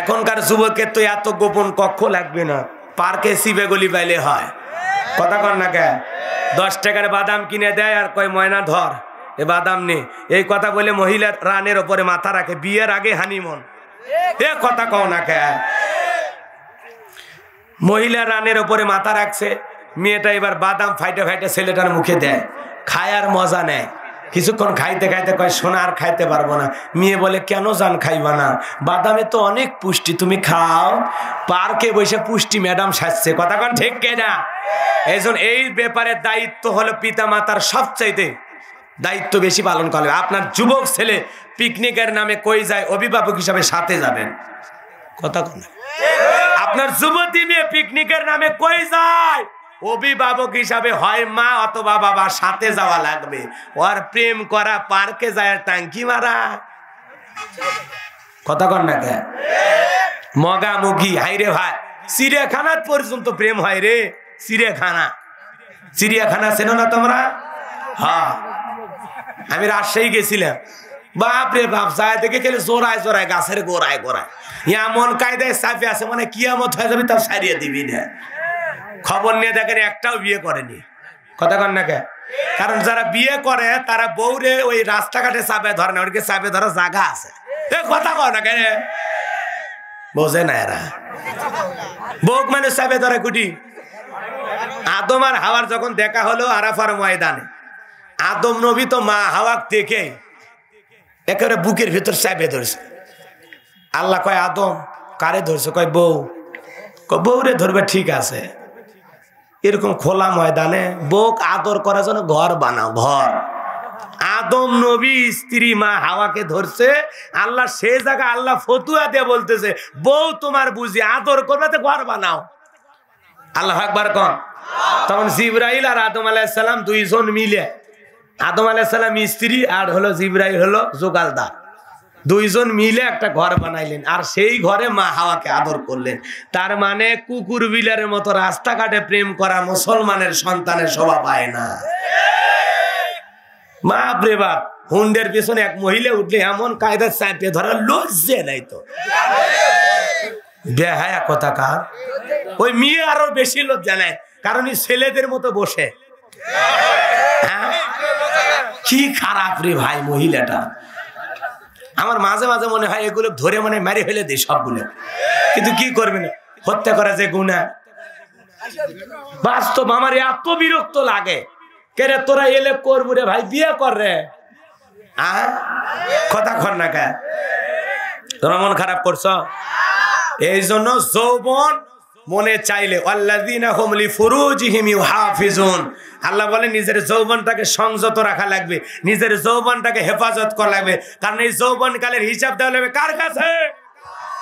এখনকার যুবকের তো এত গোপন কক্ষ লাগবে না পার্কে শিবে গলি পাইলে হয় কথা কর না কেন দশ টাকার বাদাম কিনে দেয় আর কয় ময়না ধর এ বাদাম নে এই কথা বলে মহিলার রানের ওপরে মাথা রাখে বিয়ের আগে হানিমন এ কথা কও না কেন মহিলা রানের ওপরে মাথা রাখছে মেয়েটা এবার বাদাম ফাইটে ফাইটে ছেলেটার মুখে দেয় খায়ার মজা নেয় কিছুক্ষণ খাইতে খাইতে কয় সোনা আর খাইতে পারবো না মেয়ে বলে কেন জান খাইবা না বাদামে তো অনেক পুষ্টি তুমি খাও পার্কে বসে পুষ্টি ম্যাডাম সাজছে কথা কন ঠিক না এই এই ব্যাপারে দায়িত্ব হলো পিতা মাতার সবচাইতে দায়িত্ব বেশি পালন করবে আপনার যুবক ছেলে পিকনিকের নামে কই যায় অভিভাবক হিসাবে সাথে যাবেন কথা কন আপনার যুবতী মেয়ে পিকনিকের নামে কই যায় অভিভাবক হিসাবে হয় মা অথবা বাবা সাথে যাওয়া লাগবে ওর প্রেম করা পার্কে যায় টাঙ্কি মারা কথা কর না কে হাই হাইরে ভাই চিড়িয়াখানার পর্যন্ত প্রেম হয় রে চিড়িয়াখানা চিড়িয়াখানা চেন না তোমরা হ্যাঁ। আমি রাজশাহী গেছিলাম বাপ রে বাপ যায় দেখে খেলে জোড়ায় জোড়ায় গাছের গোড়ায় গোড়ায় মন কায়দায় চাপে আছে মানে কিয়ামত হয়ে যাবে তার সারিয়ে দিবি না খবর নিয়ে দেখেন একটাও বিয়ে করেনি কথা কন না কে কারণ যারা বিয়ে করে তারা বউরে ওই রাস্তাঘাটে চাপে ধরে না ওদেরকে চাপে ধরা জায়গা আছে কথা কন না কেন বোঝে না এরা বউক মানে চাপে ধরে কুটি আদম আর হাওয়ার যখন দেখা হলো আরাফার ময়দানে আদম নবী তো মা হাওয়াক দেখে একেবারে বুকের ভিতর চাপে ধরছে আল্লাহ কয় আদম কারে ধরছে কয় বউ বউ রে ধরবে ঠিক আছে এরকম খোলা ময়দানে বোক আদর করার জন্য ঘর বানাও ঘর আদম নবী স্ত্রী মা হাওয়াকে ধরছে আল্লাহ সে জায়গা আল্লাহ ফতুয়া দিয়ে বলতেছে বউ তোমার বুঝি আদর করবে ঘর বানাও আল্লাহ একবার কন তখন জিব্রাইল আর আদম আলাইসাল্লাম দুইজন মিলে আদম আলাইসাল্লাম স্ত্রী আর হলো জিব্রাইল হলো যোগালদার দুইজন মিলে একটা ঘর বানাইলেন আর সেই ঘরে মা হাওয়াকে আদর করলেন তার মানে কুকুর বিলারের মতো রাস্তাঘাটে প্রেম করা মুসলমানের সন্তানের শোভা পায় না মা বাপ হুন্ডের পিছনে এক মহিলা উঠলে এমন কায়দা চাপিয়ে ধরার লজ্জে নাই তো বেহায়া কথা কার ওই মেয়ে আরো বেশি লজ্জা নেয় কারণ ছেলেদের মতো বসে হ্যাঁ? কি খারাপ রে ভাই মহিলাটা আমার মাঝে মাঝে মনে হয় এগুলো ধরে মনে মেরে ফেলে দিই সবগুলো কিন্তু কি করবে না হত্যা করা যে গুণা বাস্তব আমার এত বিরক্ত লাগে কেরে তোরা এলে করবো রে ভাই বিয়ে কর রে কথা খর না কে তোরা মন খারাপ করছ এই জন্য যৌবন মনে চাইলে আল্লাহ বলে নিজের যৌবনটাকে সংযত রাখা লাগবে নিজের যৌবনটাকে হেফাজত করা লাগবে কারণ এই যৌবন কালের হিসাব দেওয়া লাগবে কার কাছে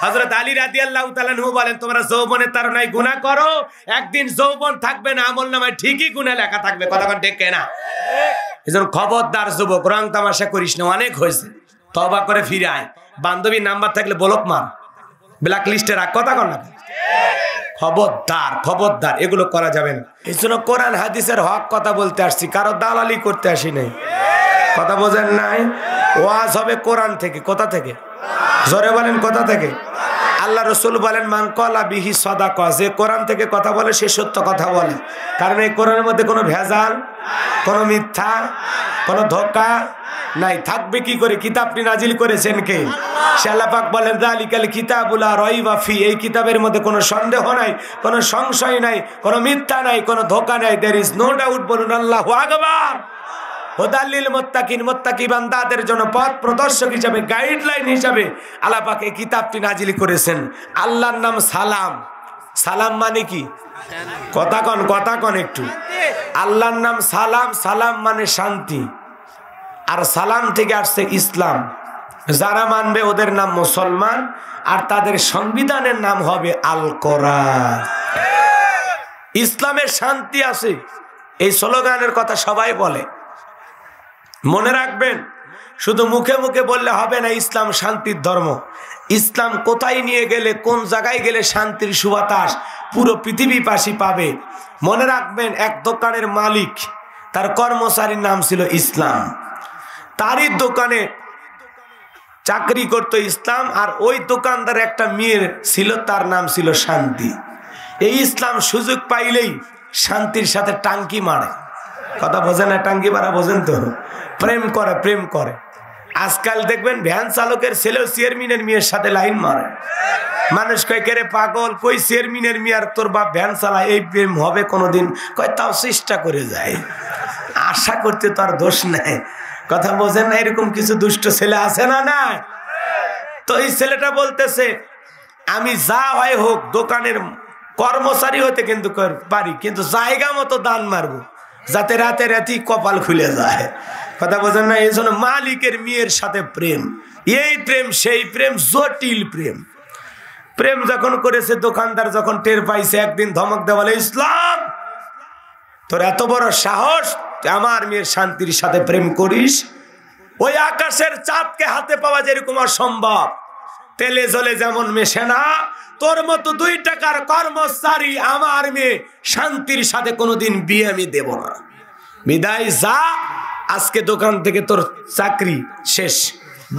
হজরত আলী রাদি আল্লাহ তালু বলেন তোমরা যৌবনের তারণায় গুণা করো একদিন যৌবন থাকবে না আমল নামায় ঠিকই গুণা লেখা থাকবে কতক্ষণ ডেকে না এজন খবরদার যুবক রং তামাশা করিস না অনেক হয়েছে তবা করে ফিরে আয় বান্ধবীর নাম্বার থাকলে বলক মার ব্ল্যাক লিস্টে রাখ কথা কর না খবরদার খবরদার এগুলো করা যাবে না এই জন্য কোরআন হাদিসের হক কথা বলতে আসছি কারো দালালি করতে আসি নাই কথা বোঝেন নাই ওয়াজ হবে কোরআন থেকে কোথা থেকে জোরে বলেন কোথা থেকে আল্লাহ রসুল বলেন মাংকলা বিহি সদা ক যে কোরআন থেকে কথা বলে সে সত্য কথা বলে কারণ এই কোরআনের মধ্যে কোনো ভেজাল কোনো মিথ্যা কোনো ধোকা নাই থাকবে কি করে কিতাবটি নাজিল করেছেন কে শ্যালাপাক বলেন দালিকাল কিতাবুলা রইবাফি এই কিতাবের মধ্যে কোনো সন্দেহ নাই কোনো সংশয় নাই কোনো মিথ্যা নাই কোনো ধোকা নাই দের ইজ নো ডাউট বলুন আল্লাহ আগবার হোদাল্লিল মোত্তাকিন মোত্তাকিবান তাদের জন্য পথ প্রদর্শক হিসাবে গাইডলাইন হিসাবে আলাপাক এই কিতাবটি নাজিল করেছেন আল্লাহর নাম সালাম সালাম মানে কি কথা কন কথা কন একটু আল্লাহর নাম সালাম সালাম মানে শান্তি আর সালাম থেকে আসছে ইসলাম যারা মানবে ওদের নাম মুসলমান আর তাদের সংবিধানের নাম হবে আল করা ইসলামের শান্তি আছে এই স্লোগানের কথা সবাই বলে মনে রাখবেন শুধু মুখে মুখে বললে হবে না ইসলাম শান্তির ধর্ম ইসলাম কোথায় নিয়ে গেলে কোন জায়গায় গেলে শান্তির সুবাতাস পুরো পৃথিবীবাসী পাবে মনে রাখবেন এক দোকানের মালিক তার কর্মচারীর নাম ছিল ইসলাম তারই দোকানে চাকরি করত ইসলাম আর ওই দোকানদার একটা মেয়ের ছিল তার নাম ছিল শান্তি এই ইসলাম সুযোগ পাইলেই শান্তির সাথে টাঙ্কি মারে কথা বোঝেন না টাঙ্কি মারা বোঝেন তো প্রেম করে প্রেম করে আজকাল দেখবেন ভ্যান চালকের ছেলেও চেয়ারম্যানের মেয়ের সাথে লাইন মারে মানুষ কয় কেরে পাগল কই চেয়ারম্যানের আর তোর বা ভ্যান চালায় এই প্রেম হবে কোনোদিন কয় তাও চেষ্টা করে যায় আশা করতে তার দোষ নেই কথা বোঝেন না এরকম কিছু দুষ্ট ছেলে আছে না নাই তো এই ছেলেটা বলতেছে আমি যা হয় হোক দোকানের কর্মচারী হতে কিন্তু পারি কিন্তু জায়গা মতো দান মারবো যাতে রাতে রাতি কপাল খুলে যায় কথা বোঝেন না এই জন্য মালিকের মেয়ের সাথে প্রেম এই প্রেম সেই প্রেম জটিল প্রেম প্রেম যখন করেছে দোকানদার যখন টের পাইছে একদিন ধমক দেওয়ালে ইসলাম তোর এত বড় সাহস আমার মেয়ের শান্তির সাথে প্রেম করিস ওই আকাশের চাঁদকে হাতে পাওয়া যেরকম অসম্ভব তেলে জলে যেমন মেশে না তোর মতো দুই টাকার কর্মচারী আমার মেয়ে শান্তির সাথে কোনোদিন বিয়ে আমি দেব না বিদায় যা আজকে দোকান থেকে তোর চাকরি শেষ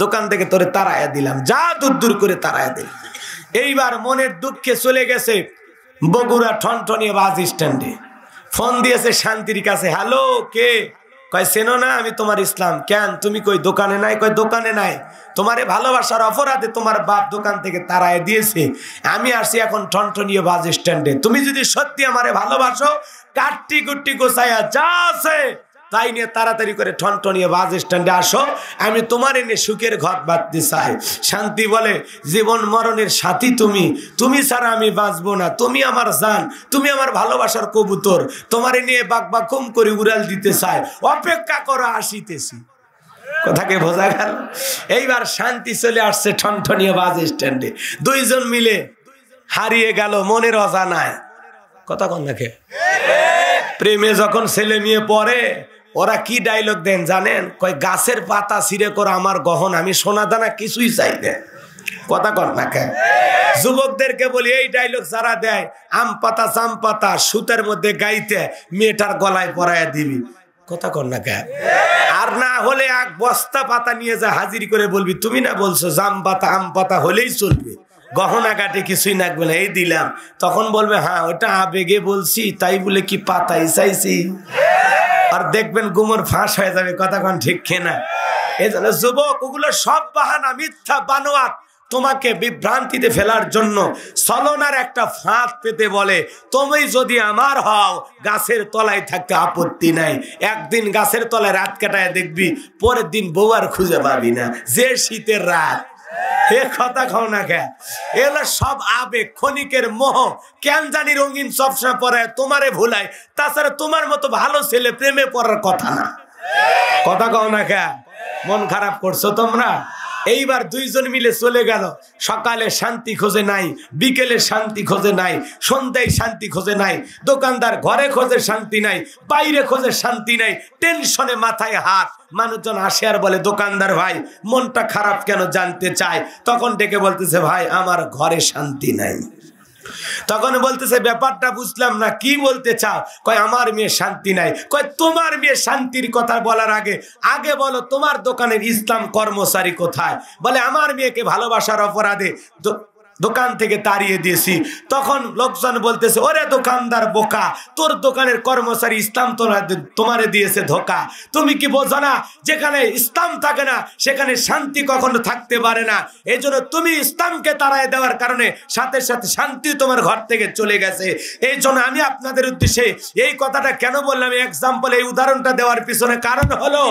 দোকান থেকে তোর তারায়া দিলাম যা দূর দূর করে তারায়া দিল এইবার মনের দুঃখে চলে গেছে বগুড়া ঠনঠনিয়া বাস স্ট্যান্ডে ফোন দিয়েছে শান্তির কাছে হ্যালো কে কয় সেনো না আমি তোমার ইসলাম কেন তুমি কই দোকানে নাই কয় দোকানে নাই তোমারে ভালোবাসার অপরাধে তোমার বাপ দোকান থেকে তারায় দিয়েছে আমি আসি এখন টনটনীয় বাস স্ট্যান্ডে তুমি যদি সত্যি আমারে ভালোবাসো কাটটি কুট্টি গোছাইয়া যা আছে তাই নিয়ে তাড়াতাড়ি করে ঠনটনিয়ে বাস স্ট্যান্ডে আসো আমি তোমার এনে সুখের ঘর বাঁধতে চাই শান্তি বলে জীবন মরণের সাথী তুমি তুমি ছাড়া আমি বাঁচবো না তুমি আমার জান তুমি আমার ভালোবাসার কবুতর তোমার নিয়ে বাক বাকুম করে উড়াল দিতে চাই অপেক্ষা করো আসিতেছি কথাকে বোঝা গেল এইবার শান্তি চলে আসছে ঠনঠনিয়ে বাস স্ট্যান্ডে দুইজন মিলে হারিয়ে গেল মনের অজানায় কথা কন দেখে প্রেমে যখন ছেলে মেয়ে পড়ে ওরা কি ডায়লগ দেন জানেন কয় গাছের পাতা সিরে করে আমার গহন আমি সোনা দানা কিছুই চাই না কথা কর না কেন যুবকদেরকে বলি এই ডায়লগ যারা দেয় আম পাতা চাম পাতা সুতের মধ্যে গাইতে মেয়েটার গলায় পরাইয়া দিবি কথা কর না কেন আর না হলে এক বস্তা পাতা নিয়ে যা হাজির করে বলবি তুমি না বলছো জাম পাতা আম পাতা হলেই চলবে গহনা কাটে কিছুই না বলে এই দিলাম তখন বলবে হ্যাঁ ওটা আবেগে বলছি তাই বলে কি পাতাই চাইছি আর দেখবেন গুমর ফাঁস হয়ে যাবে কথাক্ষণ ঠিক কিনা এই জন্য যুবক ওগুলো সব বাহানা মিথ্যা বানোয়াত তোমাকে বিভ্রান্তিতে ফেলার জন্য সলনার একটা ফাঁদ পেতে বলে তুমি যদি আমার হও গাছের তলায় থাকতে আপত্তি নাই একদিন গাছের তলায় রাত কাটায় দেখবি পরের দিন বউ খুঁজে পাবি না যে শীতের রাত কথা কে সব মোহ কেন রঙিন তোমারে তাছাড়া তোমার মতো ভালো প্রেমে কথা কথা কও না কে মন খারাপ করছো তোমরা এইবার দুইজন মিলে চলে গেল সকালে শান্তি খোঁজে নাই বিকেলে শান্তি খোঁজে নাই সন্ধ্যায় শান্তি খোঁজে নাই দোকানদার ঘরে খোঁজে শান্তি নাই বাইরে খোঁজে শান্তি নাই টেনশনে মাথায় হাত মানুষজন আসে আর বলে দোকানদার ভাই মনটা খারাপ কেন জানতে চায় তখন ডেকে বলতেছে ভাই আমার ঘরে শান্তি নাই তখন বলতেছে ব্যাপারটা বুঝলাম না কি বলতে চাও কয় আমার মেয়ে শান্তি নাই কয় তোমার মেয়ে শান্তির কথা বলার আগে আগে বলো তোমার দোকানের ইসলাম কর্মচারী কোথায় বলে আমার মেয়েকে ভালোবাসার অপরাধে দোকান থেকে তাড়িয়ে দিয়েছি তখন লোকজন বলতেছে ওরে দোকানদার বোকা তোর দোকানের কর্মচারী ইসলাম তোমারে দিয়েছে ধোকা তুমি কি বোঝো না যেখানে ইসলাম থাকে না সেখানে শান্তি কখনো থাকতে পারে না এই জন্য তুমি ইসলামকে তাড়ায় দেওয়ার কারণে সাথে সাথে শান্তি তোমার ঘর থেকে চলে গেছে এই জন্য আমি আপনাদের উদ্দেশ্যে এই কথাটা কেন বললাম এক্সাম্পল এই উদাহরণটা দেওয়ার পিছনে কারণ হলো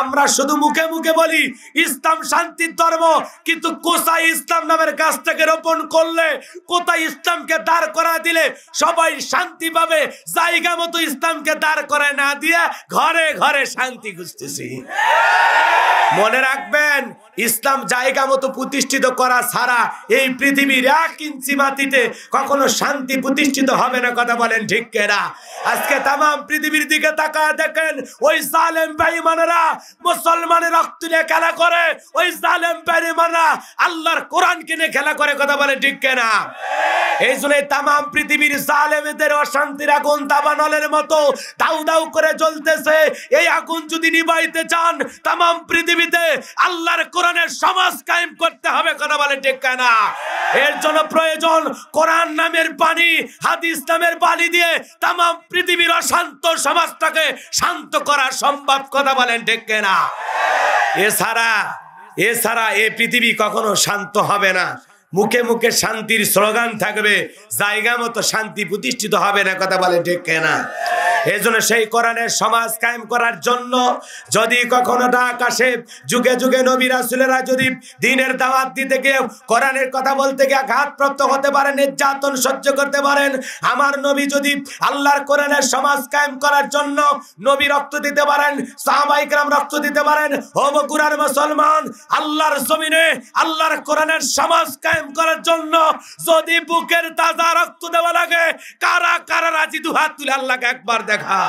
আমরা শুধু মুখে মুখে বলি ইসলাম শান্তির ধর্ম কিন্তু কোসাই ইসলাম নামের গাছ থেকে রোপণ কোন করলে কোথায় ইসলামকে দাঁড় করা দিলে সবাই শান্তি পাবে জায়গা মতো ইসলামকে দাঁড় করে না দিয়ে ঘরে ঘরে শান্তি খুঁজতেছি মনে রাখবেন ইসলাম জায়গা মতো প্রতিষ্ঠিত করা ছাড়া এই পৃথিবীর এক ইঞ্চি মাটিতে কখনো শান্তি প্রতিষ্ঠিত হবে না কথা বলেন ঠিক কেরা আজকে তাম পৃথিবীর দিকে তাকা দেখেন ওই জালেম বেঈমানেরা মুসলমানের রক্ত নিয়ে খেলা করে ওই জালেম বেঈমানরা আল্লাহর কোরআন কিনে খেলা করে কথা বলেন ঠিক কেনা এই জন্য তাম পৃথিবীর জালেমদের অশান্তির আগুন দাবানলের মতো দাউ দাউ করে জ্বলতেছে এই আগুন যদি নিবাইতে চান তাম পৃথিবীতে আল্লাহর কোরআনের সমাজ কায়েম করতে হবে কথা বলে টেক্কায় না এর জন্য প্রয়োজন কোরআন নামের পানি হাদিস নামের পানি দিয়ে তাম পৃথিবীর অশান্ত সমাজটাকে শান্ত করা সম্ভব কথা বলেন ডেকে না এছাড়া এছাড়া এ পৃথিবী কখনো শান্ত হবে না মুখে মুখে শান্তির স্লোগান থাকবে জায়গা মতো শান্তি প্রতিষ্ঠিত হবে না কথা বলে ঠিক কেনা এই জন্য সেই কোরআনের সমাজ কায়েম করার জন্য যদি কখনো ডাক আসে যুগে যুগে নবী রাসুলেরা যদি দিনের দাওয়াত দিতে গিয়ে কোরআনের কথা বলতে গিয়ে আঘাতপ্রাপ্ত হতে পারেন নির্যাতন সহ্য করতে পারেন আমার নবী যদি আল্লাহর কোরআনের সমাজ কায়েম করার জন্য নবী রক্ত দিতে পারেন সাহাবাইকরাম রক্ত দিতে পারেন ও কোরআন মুসলমান আল্লাহর জমিনে আল্লাহর কোরআনের সমাজ কায়েম কায়েম করার জন্য যদি বুকের তাজা রক্ত দেওয়া লাগে কারা কারা রাজি দু হাত তুলে আল্লাহ একবার দেখা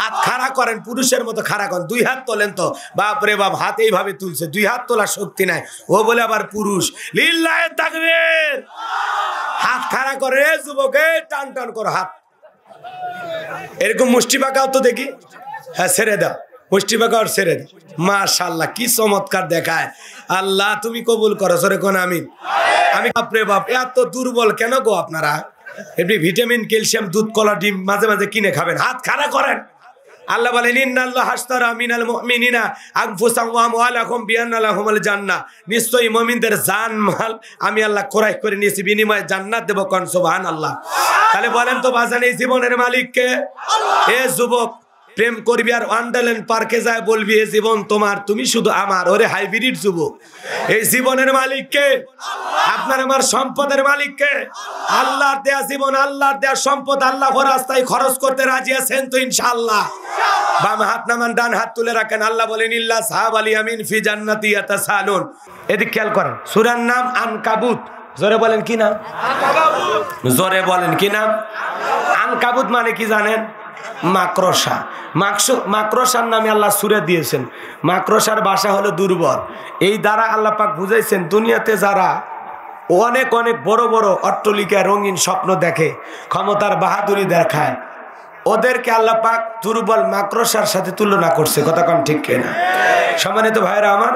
হাত খাড়া করেন পুরুষের মতো খাড়া করেন দুই হাত তোলেন তো বাপ রে বাপ হাত এইভাবে তুলছে দুই হাত তোলার শক্তি নাই ও বলে আবার পুরুষ লিল্লায় হাত খাড়া করে যুবকে টান টান করো হাত এরকম মুষ্টি পাকাও তো দেখি হ্যাঁ ছেড়ে দাও মুষ্টি পাকাও ছেড়ে দাও মাশাল্লাহ কি চমৎকার দেখায় আল্লাহ তুমি কবুল করো সরে কোন আমি আমি বাপরে বাপ এত দুর্বল কেন গো আপনারা এমনি ভিটামিন ক্যালসিয়াম দুধ কলা ডিম মাঝে মাঝে কিনে খাবেন হাত খাড়া করেন আল্লাহ বলেন ইন্নাল্লাহ হাসতারা মিনাল মুমিনিনা আনফুসাহুম ওয়া আমওয়ালাহুম বিআন্নাল্লাহুম আল জান্নাহ নিশ্চয়ই মুমিনদের জান মাল আমি আল্লাহ ক্রয় করে নিয়েছি বিনিময়ে জান্নাত দেব কোন সুবহানাল্লাহ তাহলে বলেন তো বাজান এই জীবনের মালিক কে আল্লাহ এ যুবক প্রেম করবি আর ওয়ান্ডারল্যান্ড পার্কে যায় বলবি এ জীবন তোমার তুমি শুধু আমার ওরে হাইব্রিড যুবক এই জীবনের মালিককে আপনার আমার সম্পদের মালিককে আল্লাহর দেয়া জীবন আল্লাহর দেয়া সম্পদ আল্লাহ রাস্তায় খরচ করতে রাজি আছেন তো ইনশাআল্লাহ বাম হাত নামান ডান হাত তুলে রাখেন আল্লাহ বলেন ইল্লা সাহাব আলী আমিন ফি জান্নাতি ইয়াতাসালুন এদিক খেয়াল করেন সূরার নাম আনকাবুত জোরে বলেন কি নাম জোরে বলেন কি নাম আনকাবুত মানে কি জানেন মাকড়সা মাকস মাকড়সার নামে আল্লাহ সুরে দিয়েছেন মাকড়সার বাসা হলো দুর্বল এই দ্বারা আল্লাহ পাক বুঝাইছেন দুনিয়াতে যারা অনেক অনেক বড় বড় অট্টলিকা রঙিন স্বপ্ন দেখে ক্ষমতার বাহাদুরি দেখায় ওদেরকে আল্লাহ পাক দুর্বল মাকড়সার সাথে তুলনা করছে কথা কম ঠিক কেনা সম্মানিত ভাইরা আমার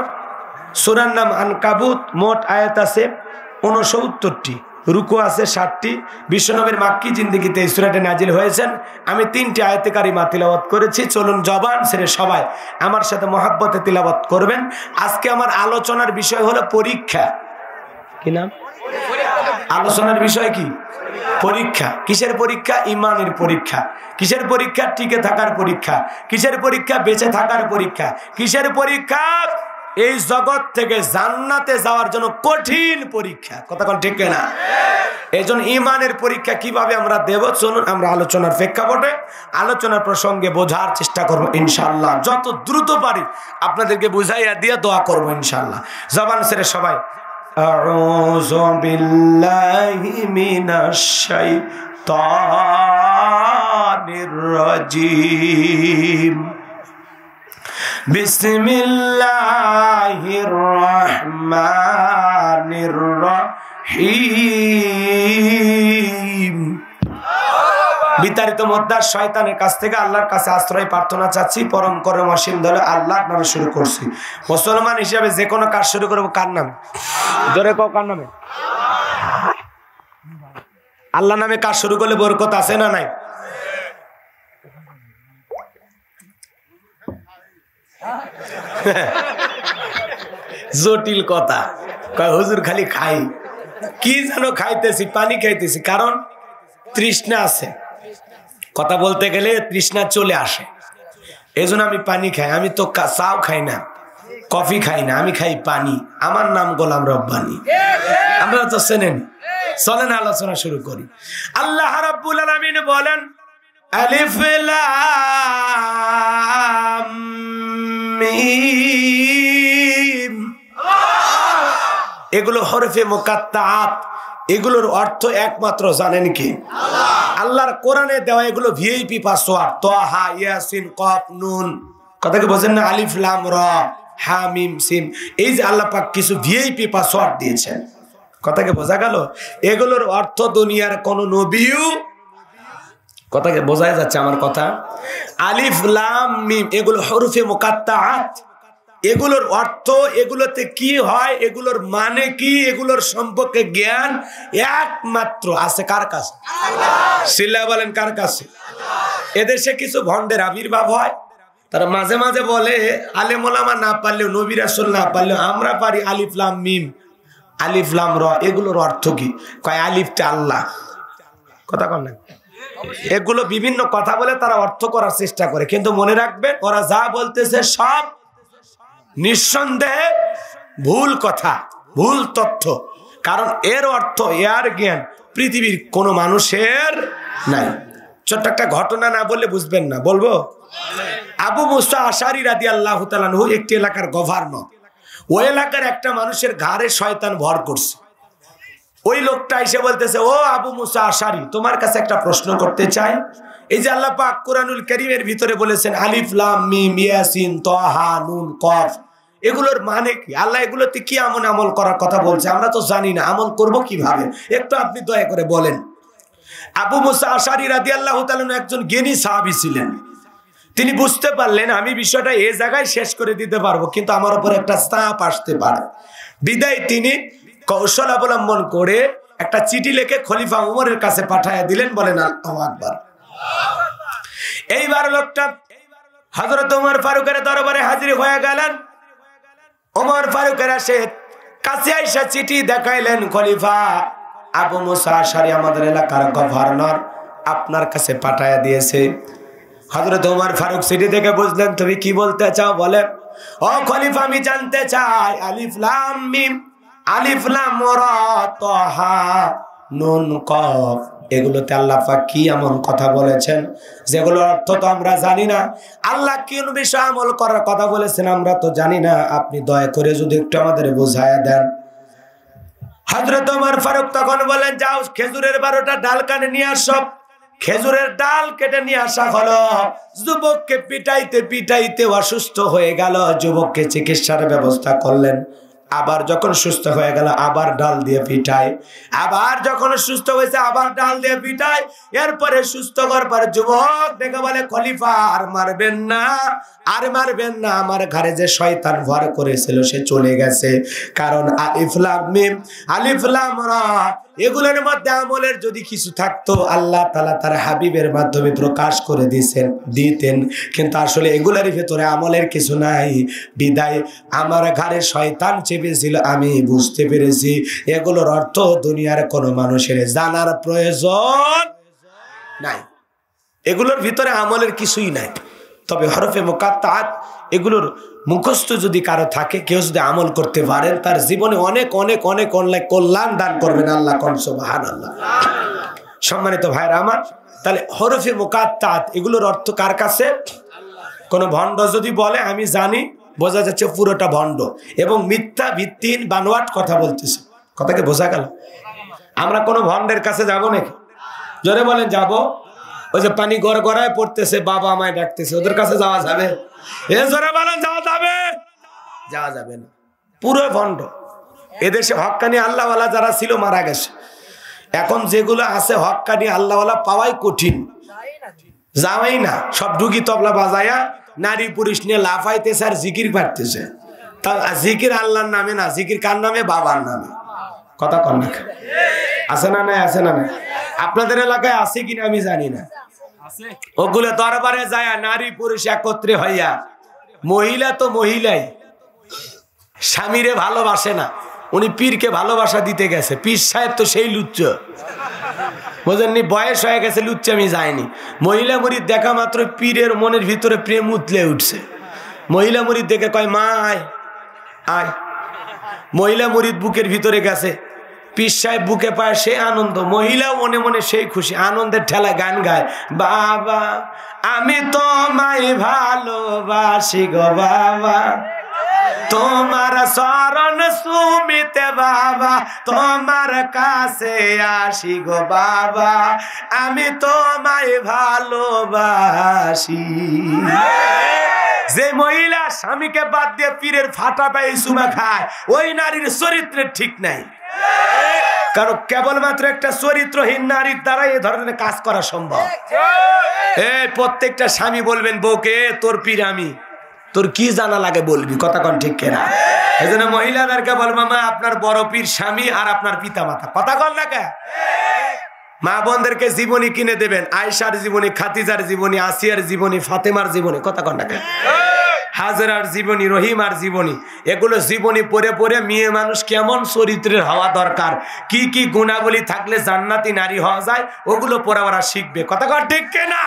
সুরার নাম আনকাবুত মোট আয়াত আছে উনসত্তরটি রুকু আছে ষাটটি বিশ্বনবীর মাক্কি জিন্দিগিতে সুরাটে নাজিল হয়েছেন আমি তিনটি আয়তেকারী মা তিলাবত করেছি চলুন জবান সেরে সবাই আমার সাথে মহাব্বতে তিলাবত করবেন আজকে আমার আলোচনার বিষয় হলো পরীক্ষা কি নাম আলোচনার বিষয় কি পরীক্ষা কিসের পরীক্ষা ইমানের পরীক্ষা কিসের পরীক্ষা টিকে থাকার পরীক্ষা কিসের পরীক্ষা বেঁচে থাকার পরীক্ষা কিসের পরীক্ষা এই জগৎ থেকে জান্নাতে যাওয়ার জন্য কঠিন পরীক্ষা কথা কোন ঠিক না এই জন্য ইমানের পরীক্ষা কিভাবে আমরা দেব চলুন আমরা আলোচনার প্রেক্ষাপটে আলোচনার প্রসঙ্গে বোঝার চেষ্টা করব ইনশাল্লাহ যত দ্রুত পারি আপনাদেরকে বুঝাইয়া দিয়ে দোয়া করব ইনশাল্লাহ জবান সেরে সবাই أعوذ بالله من বিসমিল্লাহির রহমানির বিতাড়িত মোদ্দার শয়তানের কাছ থেকে আল্লাহর কাছে আশ্রয় প্রার্থনা চাচ্ছি পরম করে মাসিম দলে আল্লাহর নামে শুরু করছি মুসলমান হিসাবে যে কোনো কাজ শুরু করবো কার নামে জোরে কো কার নামে আল্লাহ নামে কাজ শুরু করলে বরকত আছে না নাই জটিল কথা কয় হুজুর খালি খাই কি যেন খাইতেছি পানি খাইতেছি কারণ তৃষ্ণা আছে কথা বলতে গেলে তৃষ্ণা চলে আসে এজন্য আমি পানি খাই আমি তো চাও খাই না কফি খাই না আমি খাই পানি আমার নাম গোলাম রব্বানি আমরা তো চেনেন চলেন আলোচনা শুরু করি আল্লাহ রাব্বুল আলামিন বলেন আলিফ লাম মিম এগুলো হরফে মোকাত্তাত এগুলোর অর্থ একমাত্র জানেন কি আল্লাহর কোরআনে দেওয়া এগুলো ভিআইপি পাসওয়ার্ড তহা ইয়াসিন কফ নুন কথা কি বোঝেন না আলিফ লাম র হা মিম সিম এই যে আল্লাহ পাক কিছু ভিআইপি পাসওয়ার্ড দিয়েছেন কথাকে বোঝা গেল এগুলোর অর্থ দুনিয়ার কোনো নবীও কথা বোঝায় যাচ্ছে আমার কথা আলিফ লাম মিম এগুলো হরফে মোকাত্তাহাত এগুলোর অর্থ এগুলোতে কি হয় এগুলোর মানে কি এগুলোর সম্পর্কে জ্ঞান একমাত্র আছে কার কাছে সিল্লা বলেন কার কাছে এদেশে কিছু ভণ্ডের আবির্ভাব হয় তারা মাঝে মাঝে বলে আলে মোলামা না পারলেও নবির আসল না পারলেও আমরা পারি আলিফলাম মিম আলিফলাম র এগুলোর অর্থ কি কয় আলিফটা আল্লাহ কথা কন না এগুলো বিভিন্ন কথা বলে তারা অর্থ করার চেষ্টা করে কিন্তু মনে রাখবেন ওরা যা বলতেছে সব নিঃসন্দেহে ভুল কথা ভুল তথ্য কারণ এর অর্থ এর জ্ঞান পৃথিবীর কোনো মানুষের নাই ছোট্ট একটা ঘটনা না বললে বুঝবেন না বলবো আবু মুস্তা আশারি রাদি আল্লাহ একটি এলাকার গভর্নর ওই এলাকার একটা মানুষের ঘাড়ে শয়তান ভর করছে ওই লোকটা এসে বলতেছে ও আবু মুসা আশারি তোমার কাছে একটা প্রশ্ন করতে চাই এই যে আল্লাহ পাক কোরআনুল করিমের ভিতরে বলেছেন আলিফ লাম মিম ইয়াসিন তাহা নুন কফ এগুলোর মানে কি আল্লাহ এগুলোতে কি আমল আমল করার কথা বলছে আমরা তো জানি না আমল করব কিভাবে একটু আপনি দয়া করে বলেন আবু মুসা আশারি রাদি আল্লাহ একজন জ্ঞানী সাহাবি ছিলেন তিনি বুঝতে পারলেন আমি বিষয়টা এ জায়গায় শেষ করে দিতে পারবো কিন্তু আমার উপর একটা চাপ আসতে পারে বিদায় তিনি কৌশল অবলম্বন করে একটা চিঠি লেখে খলিফা উমরের কাছে পাঠায় দিলেন বলেন আল্লাহ আকবার এইবার লোকটা হজরত উমর ফারুকের দরবারে হাজির হয়ে গেলেন উমর ফারুকের আসে কাছে আইসা চিঠি দেখাইলেন খলিফা আবু মুসা আমাদের এলাকার গভর্নর আপনার কাছে পাঠায় দিয়েছে হজরত উমর ফারুক সিটি থেকে বুঝলেন তুমি কি বলতে চাও বলে ও খলিফা আমি জানতে চাই আলিফলাম মিম আলিফ লাম রা নুন কফ এগুলোতে আল্লাহ কি এমন কথা বলেছেন যেগুলো অর্থ তো আমরা জানি না আল্লাহ কি বিষয় আমল করার কথা বলেছেন আমরা তো জানি না আপনি দয়া করে যদি একটু আমাদের বোঝায়া দেন হজরত ওমর ফারুক তখন বলেন যাও খেজুরের বারোটা ডাল কানে নিয়ে আসব খেজুরের ডাল কেটে নিয়ে আসা হলো যুবককে পিটাইতে পিটাইতে অসুস্থ হয়ে গেল যুবককে চিকিৎসার ব্যবস্থা করলেন আবার যখন সুস্থ হয়ে গেল আবার ডাল দিয়ে পিঠায় আবার যখন সুস্থ হয়েছে আবার ডাল দিয়ে পিঠায় এরপরে সুস্থ করবার যুবক দেখে বলে খলিফা আর মারবেন না আর মারবেন না আমার ঘরে যে শয়তান ভর করেছিল সে চলে গেছে কারণ আলিফলাম মিম আলিফলাম রা এগুলোর মধ্যে আমলের যদি কিছু থাকতো আল্লাহ তালা তার হাবিবের মাধ্যমে প্রকাশ করে দিয়েছেন দিতেন কিন্তু আসলে এগুলোরই ভেতরে আমলের কিছু নাই বিদায় আমার ঘরে শয়তান চেপেছিল আমি বুঝতে পেরেছি এগুলোর অর্থ দুনিয়ার কোনো মানুষের জানার প্রয়োজন নাই এগুলোর ভিতরে আমলের কিছুই নাই তবে হরফে মোকাত এগুলোর মুখস্থ যদি কারো থাকে কেউ যদি আমল করতে পারেন তার জীবনে অনেক অনেক অনেক অনেক কল্যাণ দান করবেন আল্লাহ কনসবাহান আল্লাহ সম্মানিত ভাইয়ের আমার তাহলে হরফে মোকাত্তাত এগুলোর অর্থ কার কাছে কোনো ভণ্ড যদি বলে আমি জানি বোঝা যাচ্ছে পুরোটা ভণ্ড এবং মিথ্যা ভিত্তিহীন বানোয়াট কথা বলতেছে কথাকে বোঝা গেল আমরা কোনো ভণ্ডের কাছে যাব নাকি জোরে বলেন যাব ওই যে পানি গড় গড়ায় পড়তেছে বাবা আমায় ডাকতেছে ওদের কাছে যাওয়া যাবে বলেন যাওয়া যাবে যাওয়া যাবে না পুরো ভণ্ড এদেশে হকানি আল্লাহওয়ালা যারা ছিল মারা গেছে এখন যেগুলো আছে হকানি আল্লাহওয়ালা পাওয়াই কঠিন যাওয়াই না সব ঢুকি তবলা বাজায়া নারী পুরুষ নিয়ে লাফাইতেছে আর জিকির পারতেছে তা জিকির আল্লাহর নামে না জিকির কার নামে বাবার নামে কথা কন্যা আছে না নাই আছে না নাই আপনাদের এলাকায় আছে কিনা আমি জানি না ওগুলো দরবারে যায় নারী পুরুষ একত্রে হইয়া মহিলা তো মহিলাই স্বামীরে ভালোবাসে না উনি পীরকে ভালোবাসা দিতে গেছে পীর সাহেব তো সেই লুচ্চ বোঝেননি বয়স হয়ে গেছে লুচ্চে আমি যাইনি মহিলা মরিদ দেখা মাত্র পীরের মনের ভিতরে প্রেম উতলে উঠছে মহিলা মরিদ দেখে কয় মা আয় আয় মহিলা মুড়ির বুকের ভিতরে গেছে পিসায় বুকে পায় সে আনন্দ মহিলাও মনে মনে সেই খুশি আনন্দের ঠেলা গান গায় বাবা আমি তোমায় ভালোবাসি গো বাবা তোমার শরণ সুমিতে বাবা তোমার কাছে আসি গো বাবা আমি তোমায় ভালোবাসি যে মহিলা স্বামীকে বাদ দিয়ে পীরের ফাটা পায়ে সুমা খায় ওই নারীর চরিত্রের ঠিক নাই কারণ কেবলমাত্র একটা চরিত্রহীন নারীর দ্বারা এই ধরনের কাজ করা সম্ভব এই প্রত্যেকটা স্বামী বলবেন বউকে তোর পিরামি তোর কি জানা লাগে বলবি কথা কন ঠিক কেনা এই জন্য মহিলাদেরকে বলবো মা আপনার বড় পীর স্বামী আর আপনার পিতা মাতা কথা কন না মা বোনদেরকে জীবনী কিনে দেবেন আয়সার জীবনী খাতিজার জীবনী আসিয়ার জীবনী ফাতেমার জীবনী কথা কন না কে হাজার জীবনী রহিমার জীবনী এগুলো জীবনী পড়ে পড়ে মেয়ে মানুষ কেমন চরিত্রের হওয়া দরকার কি কি গুণাবলী থাকলে জান্নাতি নারী হওয়া যায় ওগুলো পরে ওরা শিখবে কথা কর ঠিক না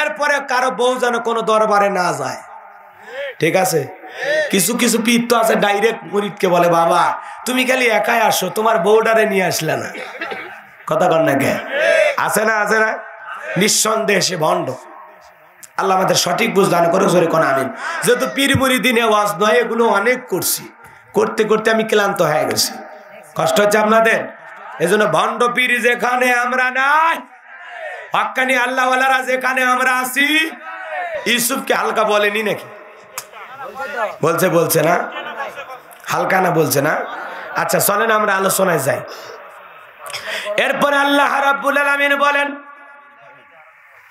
এরপরে কারো বউ যেন কোনো দরবারে না যায় ঠিক আছে কিছু কিছু পীর তো আছে ডাইরেক্ট মুরিদকে বলে বাবা তুমি খালি একাই আসো তোমার বউডারে নিয়ে আসলে না কথা কর না কে আছে না আছে না নিঃসন্দেহে সে ভণ্ড আল্লাহ আমাদের সঠিক বুঝ দান করে জোরে কোন আমিন যেহেতু পীরপুরি দিনে ওয়াজ নয় এগুলো অনেক করছি করতে করতে আমি ক্লান্ত হয়ে গেছি কষ্ট হচ্ছে আপনাদের এই জন্য ভণ্ড পীর যেখানে আমরা নাই হাক্কানি ওয়ালারা যেখানে আমরা আছি ইউসুফকে হালকা বলেনি নাকি বলছে বলছে না হালকা না বলছে না আচ্ছা চলেন আমরা আলোচনায় যাই এরপরে আল্লাহ রাব্বুল আলামিন বলেন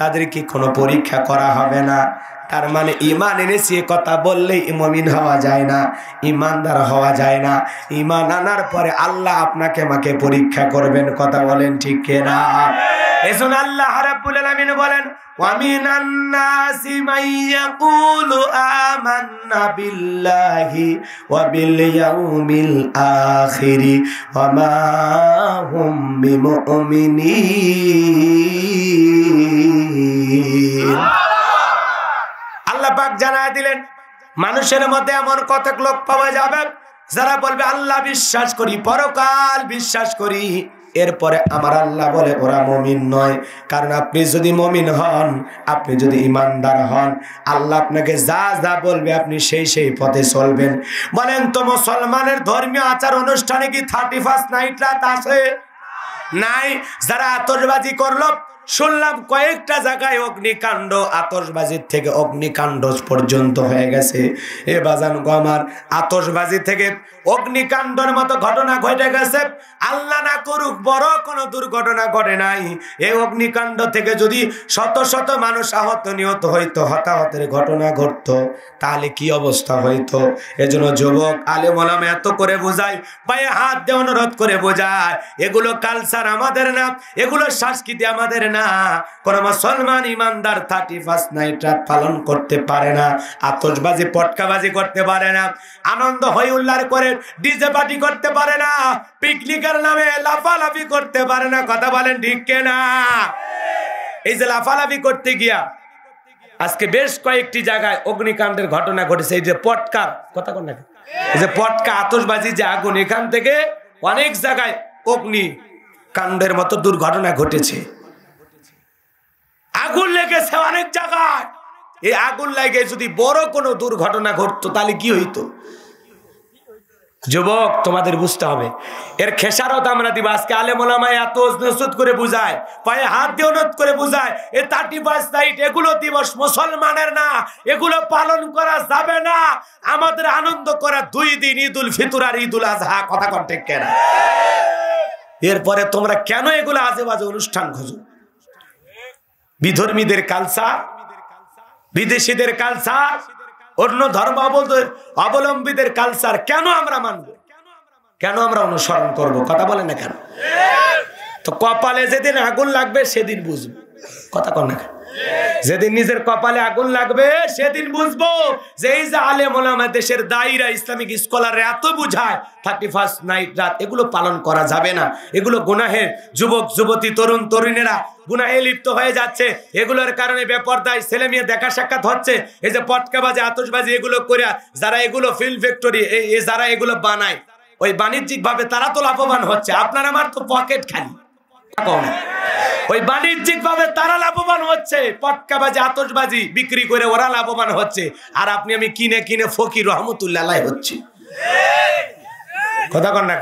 তাদের কি কোনো পরীক্ষা করা হবে না তার মানে ইমান এনেছি কথা বললেই মমিন হওয়া যায় না ইমানদার হওয়া যায় না ইমান আনার পরে আল্লাহ আপনাকে আমাকে পরীক্ষা করবেন কথা বলেন ঠিক কেনা এজন আল্লাহ রাব্বুল আলামিন বলেন ওয়া মিনান নাসি মাইয়াকুলু আমান্না বিল্লাহি ওয়া বিল ইয়াউমিল আখিরি ওয়া মা হুম বিমুমিনিন আল্লাহ পাক জানায় দিলেন মানুষের মধ্যে এমন কতক লোক পাওয়া যাবে যারা বলবে আল্লাহ বিশ্বাস করি পরকাল বিশ্বাস করি এরপরে আমার আল্লাহ বলে ওরা মমিন নয় কারণ আপনি যদি মমিন হন আপনি যদি ইমানদার হন আল্লাহ আপনাকে যা যা বলবে আপনি সেই সেই পথে চলবেন বলেন তো মুসলমানের ধর্মীয় আচার অনুষ্ঠানে কি থার্টি ফার্স্ট নাইট রাত আছে নাই যারা আতসবাজি করলো শুনলাম কয়েকটা জায়গায় অগ্নিকাণ্ড আতসবাজির থেকে অগ্নিকাণ্ড পর্যন্ত হয়ে গেছে এ বাজান গমার আতসবাজি থেকে অগ্নিকাণ্ডের মতো ঘটনা ঘটে গেছে আল্লাহ না করুক বড় কোনো দুর্ঘটনা ঘটে নাই এই অগ্নিকাণ্ড থেকে যদি শত শত মানুষ আহত নিহত হইতো হতাহতের ঘটনা ঘটতো তাহলে কি অবস্থা হইতো এজন্য যুবক আলে মোলাম এত করে বোঝায় পায়ে হাত দিয়ে অনুরোধ করে বোঝায় এগুলো কালচার আমাদের না এগুলো সংস্কৃতি আমাদের না কোনো মুসলমান ইমানদার থার্টি ফার্স্ট নাইট রাত পালন করতে পারে না আতসবাজি পটকাবাজি করতে পারে না আনন্দ হই উল্লার করে ডিজে পার্টি করতে পারে না পিকনিকের নামে লাফালাফি করতে পারে না কথা বলেন ঠিক কেনা এই যে লাফালাফি করতে গিয়া আজকে বেশ কয়েকটি জায়গায় অগ্নিকাণ্ডের ঘটনা ঘটেছে এই যে পটকার কথা কন এই যে পটকা আতসবাজি যে আগুন এখান থেকে অনেক জায়গায় অগ্নি কাণ্ডের মতো দুর্ঘটনা ঘটেছে আগুন লেগেছে অনেক জায়গায় এই আগুন লাগে যদি বড় কোনো দুর্ঘটনা ঘটতো তাহলে কি হইতো যুবক তোমাদের বুঝতে হবে এর খেসারত আমরা দিব আজকে আলেমোলামায় এত নসুদ করে বুঝায় পায়ে হাত দিয়ে অনুদ করে বুঝায় এ তাটি ফার্স্ট নাইট এগুলো দিবস মুসলমানের না এগুলো পালন করা যাবে না আমাদের আনন্দ করা দুই দিন ঈদ উল ফিতুর আর ঈদ উল আজহা কথা কন ঠিক কেনা এরপরে তোমরা কেন এগুলো আজে বাজে অনুষ্ঠান খুঁজো বিধর্মীদের কালসা বিদেশিদের কালসা অন্য ধর্ম অবলম্বীদের কালচার কেন আমরা মানব কেন আমরা অনুসরণ করব কথা বলে না কেন তো কপালে যেদিন আগুন লাগবে সেদিন বুঝবো কথা কন না কেন যেদিন নিজের কপালে আগুন লাগবে সেদিন বুঝবো যে এই যে আলেম ওলামা দেশের দায়ীরা ইসলামিক স্কলার এত বুঝায় থার্টি ফার্স্ট নাইট রাত এগুলো পালন করা যাবে না এগুলো গুনাহের যুবক যুবতী তরুণ তরুণেরা গুনাহে লিপ্ত হয়ে যাচ্ছে এগুলোর কারণে বেপরদায় ছেলে মেয়ে দেখা সাক্ষাৎ হচ্ছে এই যে পটকাবাজি আতসবাজি এগুলো করে যারা এগুলো ফিল ফ্যাক্টরি যারা এগুলো বানায় ওই বাণিজ্যিক ভাবে তারা তো লাভবান হচ্ছে আপনার আমার তো পকেট খালি কম ওই বাণিজ্যিক ভাবে তারা লাভবান হচ্ছে পটকা বাজি আতসবাজি বিক্রি করে ওরা লাভবান হচ্ছে আর আপনি আমি কিনে কিনে ফকির রহমতুল্লাহ হচ্ছে কথা কন না